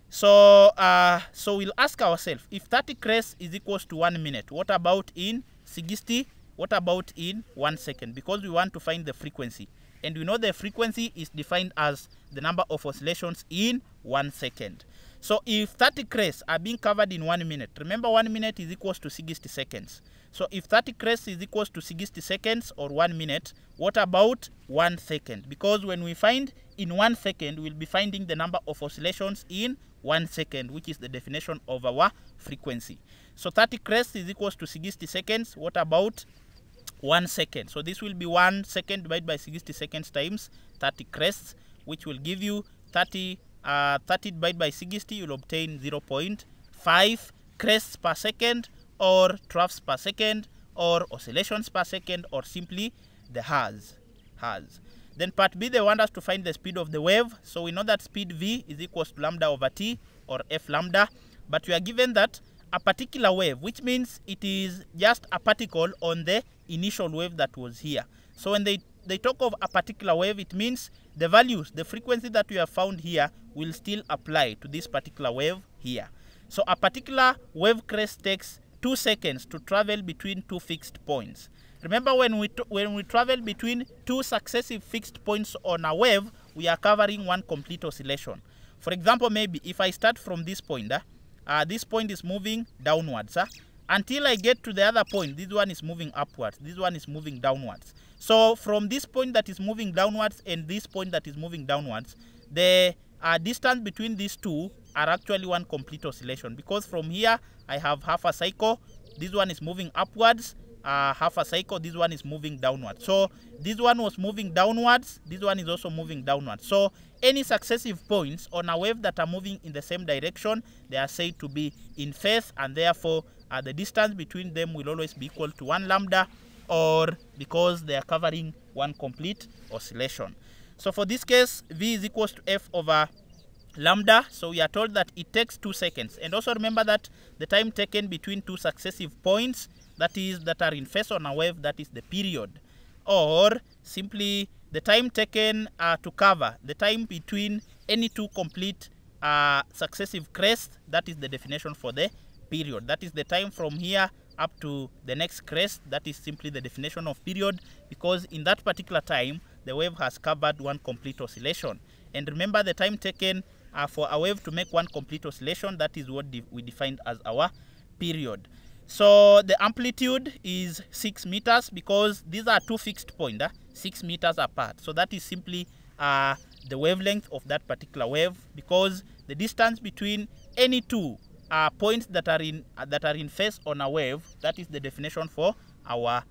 So, uh, so we'll ask ourselves, if 30 crests is equals to 1 minute, what about in 60? What about in 1 second? Because we want to find the frequency. And we know the frequency is defined as the number of oscillations in 1 second. So if 30 crests are being covered in 1 minute, remember 1 minute is equals to 60 seconds. So if 30 crests is equals to 60 seconds or 1 minute, what about 1 second? Because when we find in 1 second, we'll be finding the number of oscillations in 1 second, which is the definition of our frequency. So 30 crests is equals to 60 seconds. What about 1 second? So this will be 1 second divided by 60 seconds times 30 crests, which will give you 30, uh, 30 divided by 60, you'll obtain 0.5 crests per second or troughs per second or oscillations per second or simply the Hz. Hz. Then part B, they want us to find the speed of the wave. So we know that speed V is equals to lambda over T or F lambda. But we are given that a particular wave, which means it is just a particle on the initial wave that was here. So when they, they talk of a particular wave, it means the values, the frequency that we have found here will still apply to this particular wave here. So a particular wave crest takes two seconds to travel between two fixed points. Remember when we, when we travel between two successive fixed points on a wave, we are covering one complete oscillation. For example, maybe if I start from this point, ah, uh, this point is moving downwards. Uh, until I get to the other point, this one is moving upwards, this one is moving downwards. So from this point that is moving downwards and this point that is moving downwards, the uh, distance between these two are actually one complete oscillation because from here I have half a cycle. This one is moving upwards. Uh, half a cycle. This one is moving downwards. So this one was moving downwards. This one is also moving downwards. So any successive points on a wave that are moving in the same direction, they are said to be in phase and therefore uh, the distance between them will always be equal to 1 lambda or because they are covering one complete oscillation. So for this case, V is equals to F over lambda so we are told that it takes two seconds and also remember that the time taken between two successive points that is that are in phase on a wave that is the period or simply the time taken uh, to cover the time between any two complete uh, successive crests that is the definition for the period that is the time from here up to the next crest that is simply the definition of period because in that particular time the wave has covered one complete oscillation and remember the time taken uh, for a wave to make one complete oscillation. That is what de we defined as our period. So the amplitude is 6 meters because these are two fixed points, uh, 6 meters apart. So that is simply uh, the wavelength of that particular wave because the distance between any two uh, points that are in uh, that are in phase on a wave, that is the definition for our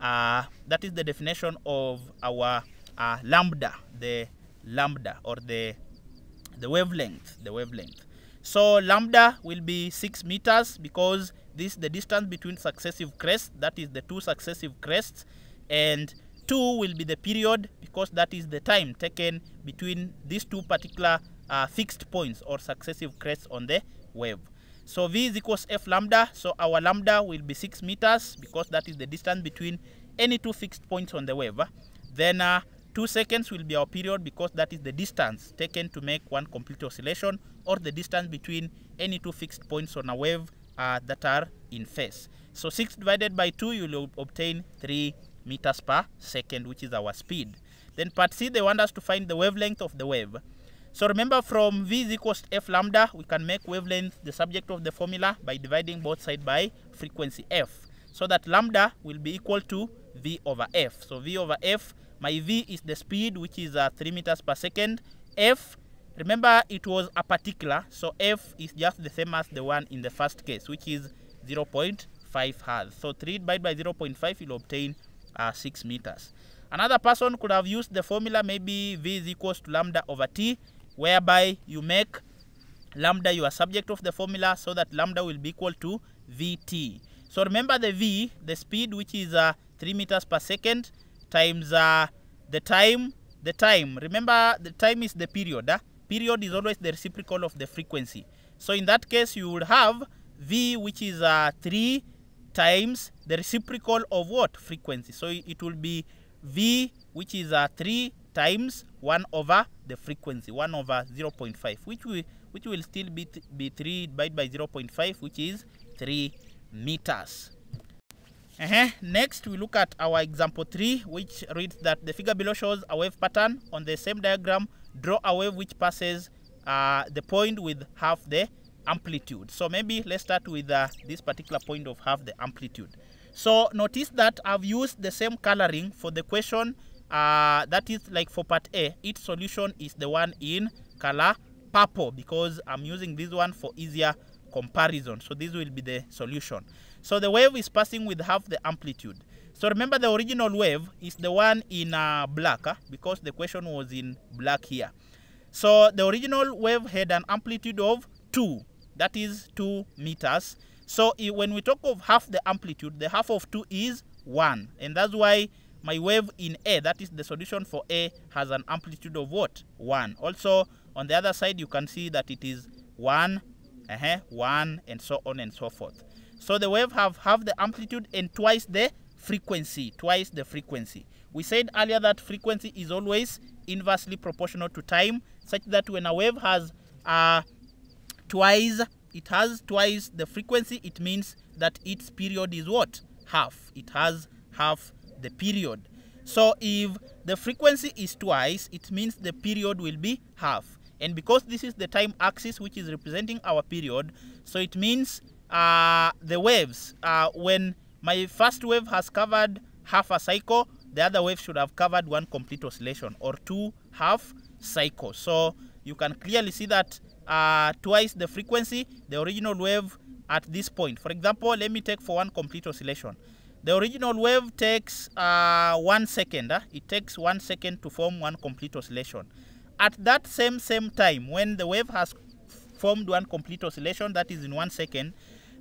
uh, that is the definition of our uh, lambda, the lambda or the the wavelength the wavelength so lambda will be 6 meters because this the distance between successive crests that is the two successive crests and 2 will be the period because that is the time taken between these two particular uh, fixed points or successive crests on the wave. So V is equals F lambda. So our lambda will be 6 meters because that is the distance between any two fixed points on the wave. Then uh, 2 seconds will be our period because that is the distance taken to make one complete oscillation or the distance between any two fixed points on a wave uh, that are in phase. So 6 divided by 2, you will obtain 3 meters per second, which is our speed. Then part C, they want us to find the wavelength of the wave. So remember from V is equals to F lambda, we can make wavelength the subject of the formula by dividing both sides by frequency F. So that lambda will be equal to V over F. So V over F my V is the speed, which is uh, 3 meters per second. F, remember it was a particular, so F is just the same as the one in the first case, which is 0.5 hertz. So 3 divided by 0.5, you'll obtain uh, 6 meters. Another person could have used the formula, maybe V is equals to lambda over T, whereby you make lambda you are subject of the formula so that lambda will be equal to Vt. So remember the V, the speed which is uh, 3 meters per second, times uh, the time, the time. Remember, the time is the period. Uh? Period is always the reciprocal of the frequency. So in that case, you would have V, which is uh, 3 times the reciprocal of what? Frequency. So it will be V, which is uh, 3 times 1 over the frequency, 1 over 0 0.5, which will, which will still be, be 3 divided by 0 0.5, which is 3 meters. Uh -huh. Next, we look at our example 3, which reads that the figure below shows a wave pattern. On the same diagram, draw a wave which passes uh, the point with half the amplitude. So maybe let's start with uh, this particular point of half the amplitude. So notice that I've used the same coloring for the question uh, that is like for part A. Its solution is the one in color purple because I'm using this one for easier comparison. So this will be the solution. So the wave is passing with half the amplitude. So remember the original wave is the one in uh, black uh, because the question was in black here. So the original wave had an amplitude of 2, that is 2 meters. So when we talk of half the amplitude, the half of 2 is 1. And that's why my wave in A, that is the solution for A, has an amplitude of what? 1. Also, on the other side, you can see that it is 1, uh -huh, 1, and so on and so forth. So the wave have half the amplitude and twice the frequency, twice the frequency. We said earlier that frequency is always inversely proportional to time, such that when a wave has uh, twice, it has twice the frequency, it means that its period is what? Half. It has half the period. So if the frequency is twice, it means the period will be half. And because this is the time axis which is representing our period, so it means uh, the waves. Uh, when my first wave has covered half a cycle, the other wave should have covered one complete oscillation or two half cycles. So you can clearly see that uh, twice the frequency, the original wave at this point. For example, let me take for one complete oscillation. The original wave takes uh, one second. Ah. It takes one second to form one complete oscillation. At that same same time, when the wave has formed one complete oscillation, that is in one second,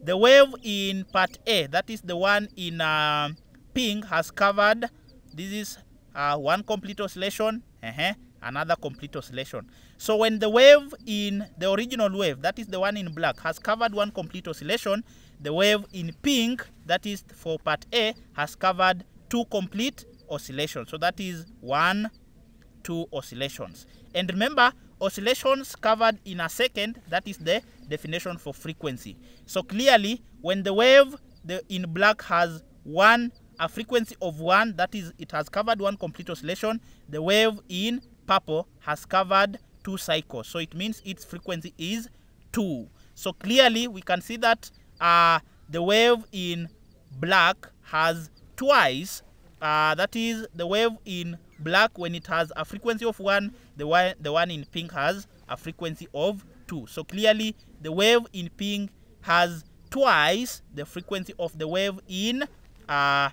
the wave in part A, that is the one in uh, pink, has covered, this is uh, one complete oscillation, uh -huh, another complete oscillation. So when the wave in the original wave, that is the one in black, has covered one complete oscillation, the wave in pink, that is for part A, has covered two complete oscillations. So that is one, two oscillations. And remember, oscillations covered in a second, that is the definition for frequency. So clearly, when the wave the, in black has one, a frequency of one, that is, it has covered one complete oscillation, the wave in purple has covered two cycles. So it means its frequency is two. So clearly, we can see that uh, the wave in black has twice, uh, that is, the wave in black when it has a frequency of 1 the one the one in pink has a frequency of 2 so clearly the wave in pink has twice the frequency of the wave in uh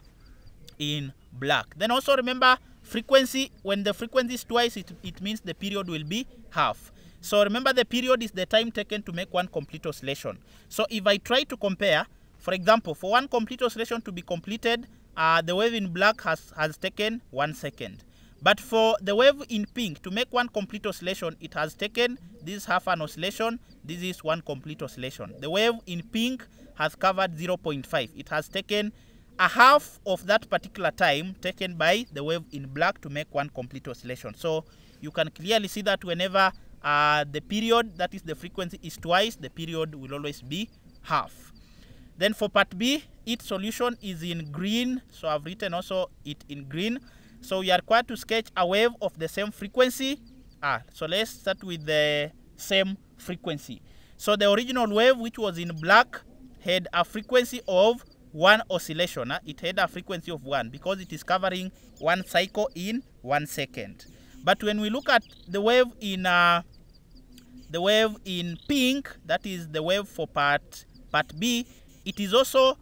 in black then also remember frequency when the frequency is twice it, it means the period will be half so remember the period is the time taken to make one complete oscillation so if i try to compare for example for one complete oscillation to be completed uh, the wave in black has, has taken one second but for the wave in pink, to make one complete oscillation, it has taken this half an oscillation, this is one complete oscillation. The wave in pink has covered 0.5. It has taken a half of that particular time taken by the wave in black to make one complete oscillation. So you can clearly see that whenever uh, the period, that is the frequency, is twice, the period will always be half. Then for part B, its solution is in green. So I've written also it in green. So we are required to sketch a wave of the same frequency. Ah, so let's start with the same frequency. So the original wave, which was in black, had a frequency of one oscillation. Eh? It had a frequency of one because it is covering one cycle in one second. But when we look at the wave in uh, the wave in pink, that is the wave for part part B, it is also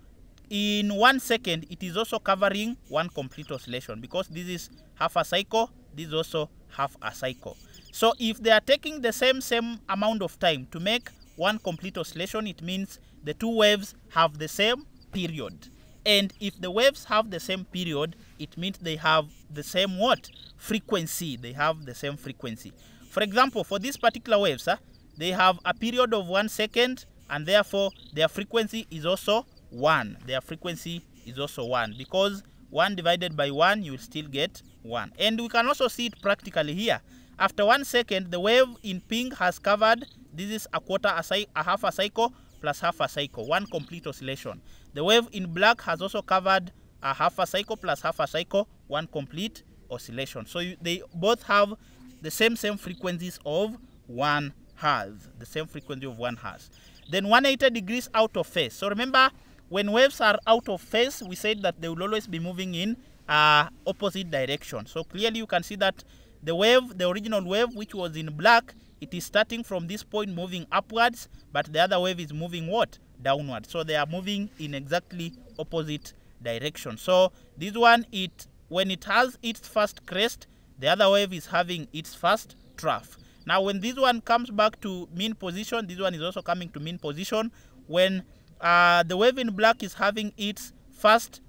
in one second it is also covering one complete oscillation because this is half a cycle this is also half a cycle so if they are taking the same same amount of time to make one complete oscillation it means the two waves have the same period and if the waves have the same period it means they have the same what frequency they have the same frequency for example for these particular waves huh, ah, they have a period of one second and therefore their frequency is also 1. Their frequency is also 1 because 1 divided by 1 you will still get 1. And we can also see it practically here. After 1 second the wave in pink has covered this is a quarter, a, a half a cycle plus half a cycle, one complete oscillation. The wave in black has also covered a half a cycle plus half a cycle, one complete oscillation. So you, they both have the same same frequencies of one half, the same frequency of one half. Then 180 degrees out of phase. So remember when waves are out of phase, we said that they will always be moving in uh, opposite direction. So clearly you can see that the wave, the original wave, which was in black, it is starting from this point moving upwards, but the other wave is moving what? Downward. So they are moving in exactly opposite direction. So this one, it when it has its first crest, the other wave is having its first trough. Now when this one comes back to mean position, this one is also coming to mean position. When uh, the wave in black is having its first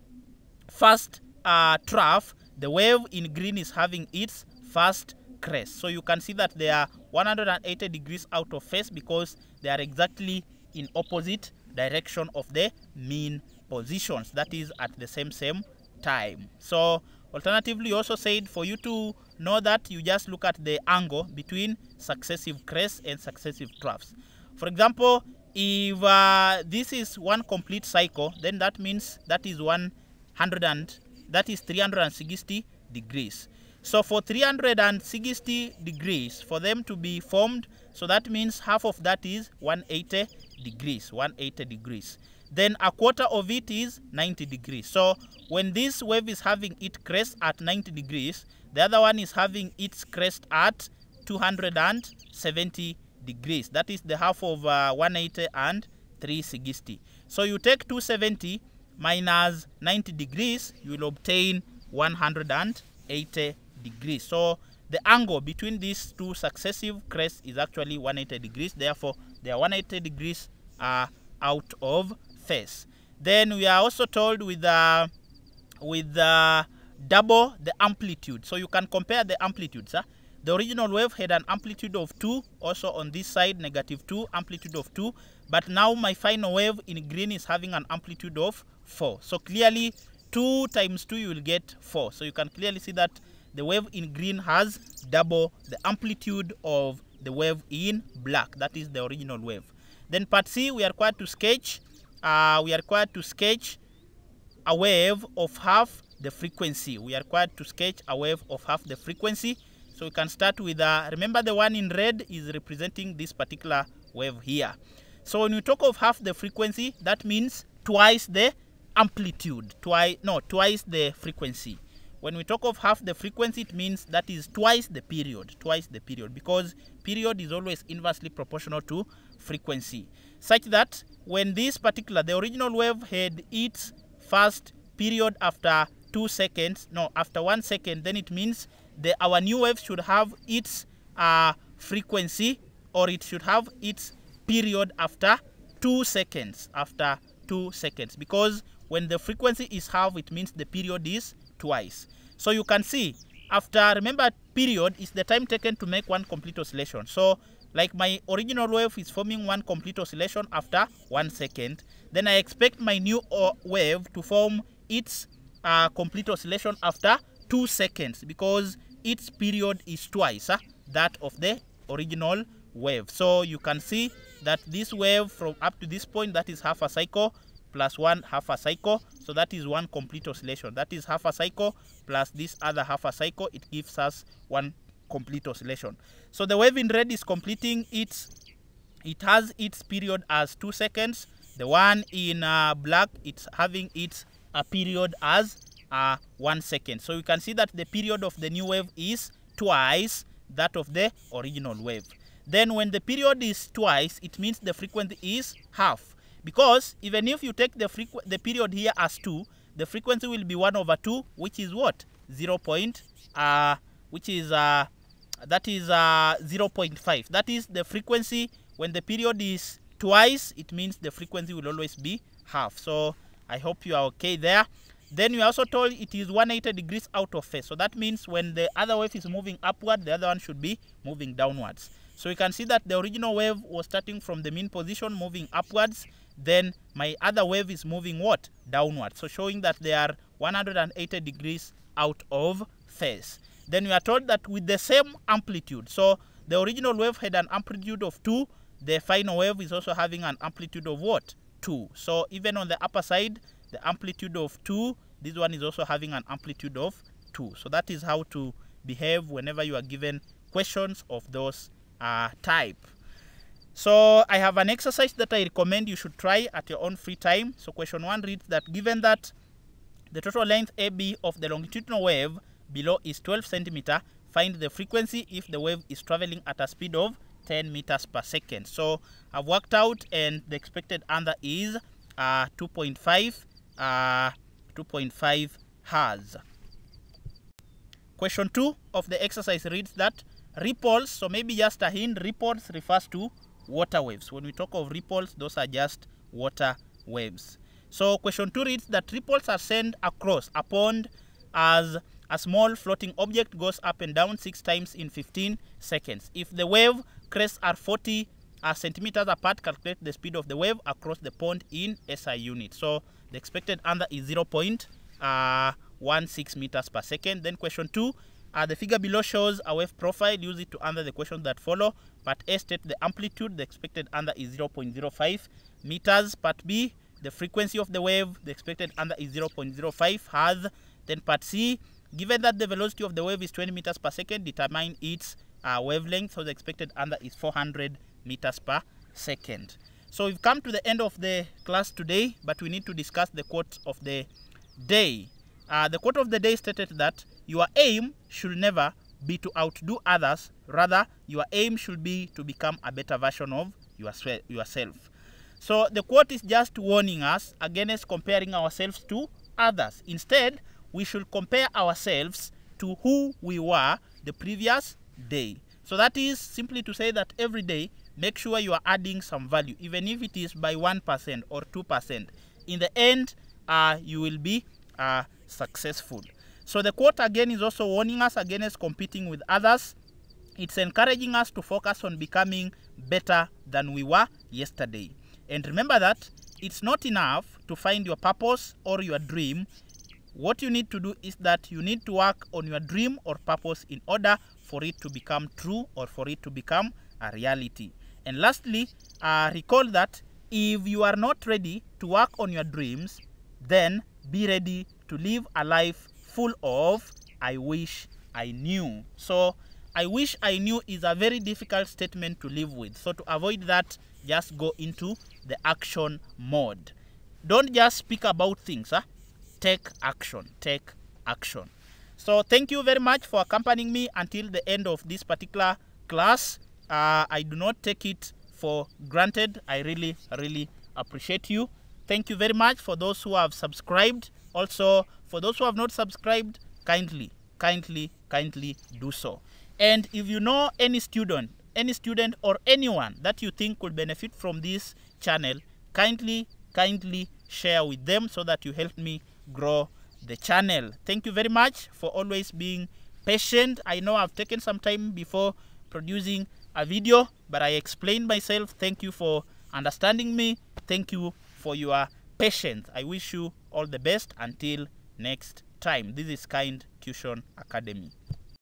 first uh, trough. The wave in green is having its first crest. So you can see that they are 180 degrees out of phase because they are exactly in opposite direction of the mean positions. That is at the same same time. So alternatively, also said for you to know that you just look at the angle between successive crests and successive troughs. For example, if uh, this is one complete cycle then that means that is 100 and that is 360 degrees so for 360 degrees for them to be formed so that means half of that is 180 degrees 180 degrees then a quarter of it is 90 degrees so when this wave is having its crest at 90 degrees the other one is having its crest at 270 degrees. That is the half of uh, 180 and 360. So you take 270 minus 90 degrees, you will obtain 180 degrees. So the angle between these two successive crests is actually 180 degrees. Therefore, they are 180 degrees uh, out of phase. Then we are also told with uh, with uh, double the amplitude. So you can compare the amplitudes. Huh? The original wave had an amplitude of 2, also on this side, negative 2, amplitude of 2. But now my final wave in green is having an amplitude of 4. So clearly, 2 times 2, you will get 4. So you can clearly see that the wave in green has double the amplitude of the wave in black. That is the original wave. Then part C, we are required to sketch. Uh, we are required to sketch a wave of half the frequency. We are required to sketch a wave of half the frequency. So we can start with, uh, remember the one in red is representing this particular wave here. So when you talk of half the frequency, that means twice the amplitude, twice, no, twice the frequency. When we talk of half the frequency, it means that is twice the period, twice the period, because period is always inversely proportional to frequency, such that when this particular, the original wave had its first period after two seconds, no, after one second, then it means the, our new wave should have its uh, frequency or it should have its period after two seconds after two seconds because when the frequency is half it means the period is twice so you can see after remember period is the time taken to make one complete oscillation so like my original wave is forming one complete oscillation after one second then i expect my new uh, wave to form its uh, complete oscillation after two seconds because its period is twice uh, that of the original wave. So you can see that this wave from up to this point, that is half a cycle plus one half a cycle. So that is one complete oscillation. That is half a cycle plus this other half a cycle. It gives us one complete oscillation. So the wave in red is completing its, it has its period as two seconds. The one in uh, black, it's having its a uh, period as uh, one second. So you can see that the period of the new wave is twice that of the original wave. Then when the period is twice, it means the frequency is half. Because even if you take the, the period here as 2, the frequency will be 1 over 2, which is what? 0. Point, uh, which is, uh, that is uh, 0 0.5. That is the frequency when the period is twice, it means the frequency will always be half. So I hope you are okay there. Then we also told it is 180 degrees out of phase. So that means when the other wave is moving upward, the other one should be moving downwards. So you can see that the original wave was starting from the mean position, moving upwards. Then my other wave is moving what? Downwards. So showing that they are 180 degrees out of phase. Then we are told that with the same amplitude. So the original wave had an amplitude of 2. The final wave is also having an amplitude of what? 2. So even on the upper side, the amplitude of 2. This one is also having an amplitude of 2. So that is how to behave whenever you are given questions of those uh, type. So I have an exercise that I recommend you should try at your own free time. So question 1 reads that given that the total length AB of the longitudinal wave below is 12 centimeter, find the frequency if the wave is traveling at a speed of 10 meters per second. So I've worked out and the expected answer is uh, 2.5 uh, 2.5 has. Question 2 of the exercise reads that ripples, so maybe just a hint, ripples refers to water waves. When we talk of ripples, those are just water waves. So question 2 reads that ripples are sent across a pond as a small floating object goes up and down 6 times in 15 seconds. If the wave crests are 40 uh, centimeters apart, calculate the speed of the wave across the pond in SI units. So the expected answer is 0 uh, 0.16 meters per second. Then question 2, uh, the figure below shows a wave profile. Use it to answer the questions that follow. Part A state the amplitude. The expected answer is 0.05 meters. Part B, the frequency of the wave. The expected answer is 0.05 hertz. Then part C, given that the velocity of the wave is 20 meters per second, determine its uh, wavelength. So the expected answer is 400 meters per second. So we've come to the end of the class today, but we need to discuss the quote of the day. Uh, the quote of the day stated that your aim should never be to outdo others, rather your aim should be to become a better version of yourself. So the quote is just warning us against comparing ourselves to others. Instead, we should compare ourselves to who we were the previous day. So that is simply to say that every day make sure you are adding some value, even if it is by 1% or 2%. In the end, uh, you will be uh, successful. So the quote again is also warning us against competing with others. It's encouraging us to focus on becoming better than we were yesterday. And remember that it's not enough to find your purpose or your dream. What you need to do is that you need to work on your dream or purpose in order for it to become true or for it to become a reality. And lastly, uh, recall that if you are not ready to work on your dreams, then be ready to live a life full of I wish I knew. So, I wish I knew is a very difficult statement to live with. So, to avoid that, just go into the action mode. Don't just speak about things, huh? Ah. take action, take action. So, thank you very much for accompanying me until the end of this particular class. Uh, I do not take it for granted. I really, really appreciate you. Thank you very much for those who have subscribed. Also, for those who have not subscribed, kindly, kindly, kindly do so. And if you know any student, any student or anyone that you think could benefit from this channel, kindly, kindly share with them so that you help me grow the channel. Thank you very much for always being patient. I know I've taken some time before producing a video, but I explained myself. Thank you for understanding me. Thank you for your patience. I wish you all the best until next time. This is Kind Tuition Academy.